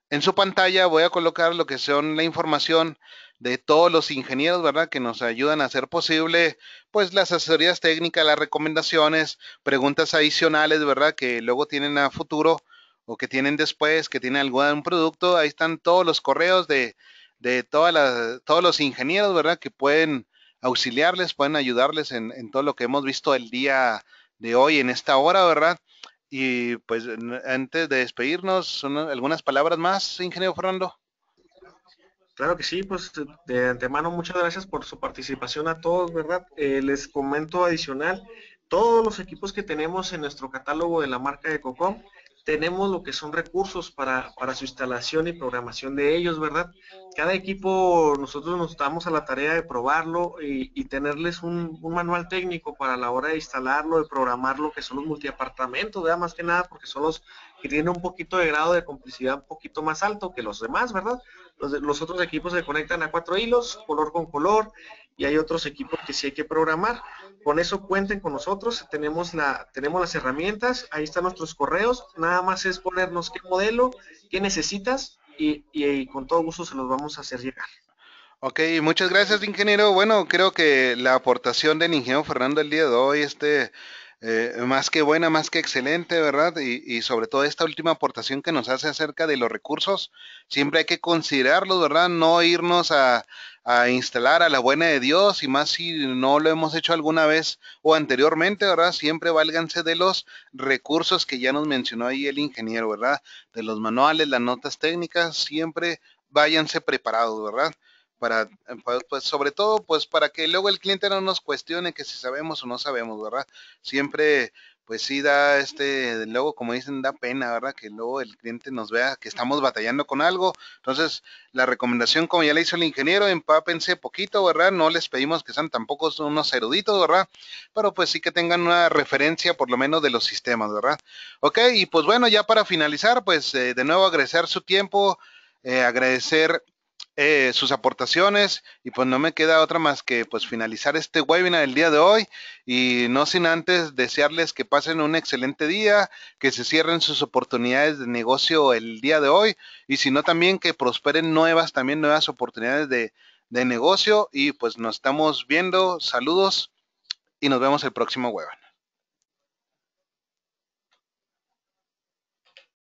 en su pantalla voy a colocar lo que son la información de todos los ingenieros, ¿verdad? Que nos ayudan a hacer posible, pues, las asesorías técnicas, las recomendaciones, preguntas adicionales, ¿verdad? Que luego tienen a futuro o que tienen después, que tienen algún producto. Ahí están todos los correos de, de todas todos los ingenieros, ¿verdad? Que pueden auxiliarles, pueden ayudarles en, en todo lo que hemos visto el día de hoy, en esta hora, ¿verdad? Y pues antes de despedirnos, algunas palabras más, ingeniero Fernando. Claro que sí, pues eh, de antemano muchas gracias por su participación a todos, ¿verdad? Eh, les comento adicional, todos los equipos que tenemos en nuestro catálogo de la marca de Cocom, tenemos lo que son recursos para, su instalación y programación de ellos, ¿verdad? Cada equipo nosotros nos damos a la tarea de probarlo y, tenerles un, un, manual técnico para la hora de instalarlo, de programarlo, que son los multiapartamentos, ¿verdad? Más que nada porque son los que tiene un poquito de grado de complicidad un poquito más alto que los demás, ¿verdad? Los, otros equipos se conectan a cuatro hilos, color con color, y hay otros equipos que sí hay que programar. Con eso cuenten con nosotros, tenemos, la, tenemos las herramientas, ahí están nuestros correos, nada más es ponernos qué modelo, qué necesitas, y, y con todo gusto se los vamos a hacer llegar. Ok, muchas gracias, ingeniero. Bueno, creo que la aportación del ingeniero Fernando el día de hoy, este eh, más que buena, más que excelente, ¿verdad? Y, sobre todo esta última aportación que nos hace acerca de los recursos, siempre hay que considerarlos, ¿verdad? No irnos a, a, instalar a la buena de Dios y más si no lo hemos hecho alguna vez o anteriormente, ¿verdad? Siempre válganse de los recursos que ya nos mencionó ahí el ingeniero, ¿verdad? De los manuales, las notas técnicas, siempre váyanse preparados, ¿verdad? para eh, pues, pues sobre todo pues para que luego el cliente no nos cuestione que si sabemos o no sabemos, ¿verdad? Siempre pues sí da este, luego como dicen, da pena, ¿verdad? Que luego el cliente nos vea que estamos batallando con algo. Entonces, la recomendación, como ya le hizo el ingeniero, empápense poquito, ¿verdad? No les pedimos que sean tampoco unos eruditos, ¿verdad? Pero pues sí que tengan una referencia por lo menos de los sistemas, ¿verdad? Ok, y pues bueno, ya para finalizar, pues eh, de nuevo agradecer su tiempo, eh, agradecer eh, sus aportaciones y pues no me queda otra más que pues finalizar este webinar el día de hoy y no sin antes desearles que pasen un excelente día, que se cierren sus oportunidades de negocio el día de hoy y si no también que prosperen nuevas, también nuevas oportunidades de, de negocio y pues nos estamos viendo, saludos y nos vemos el próximo webinar.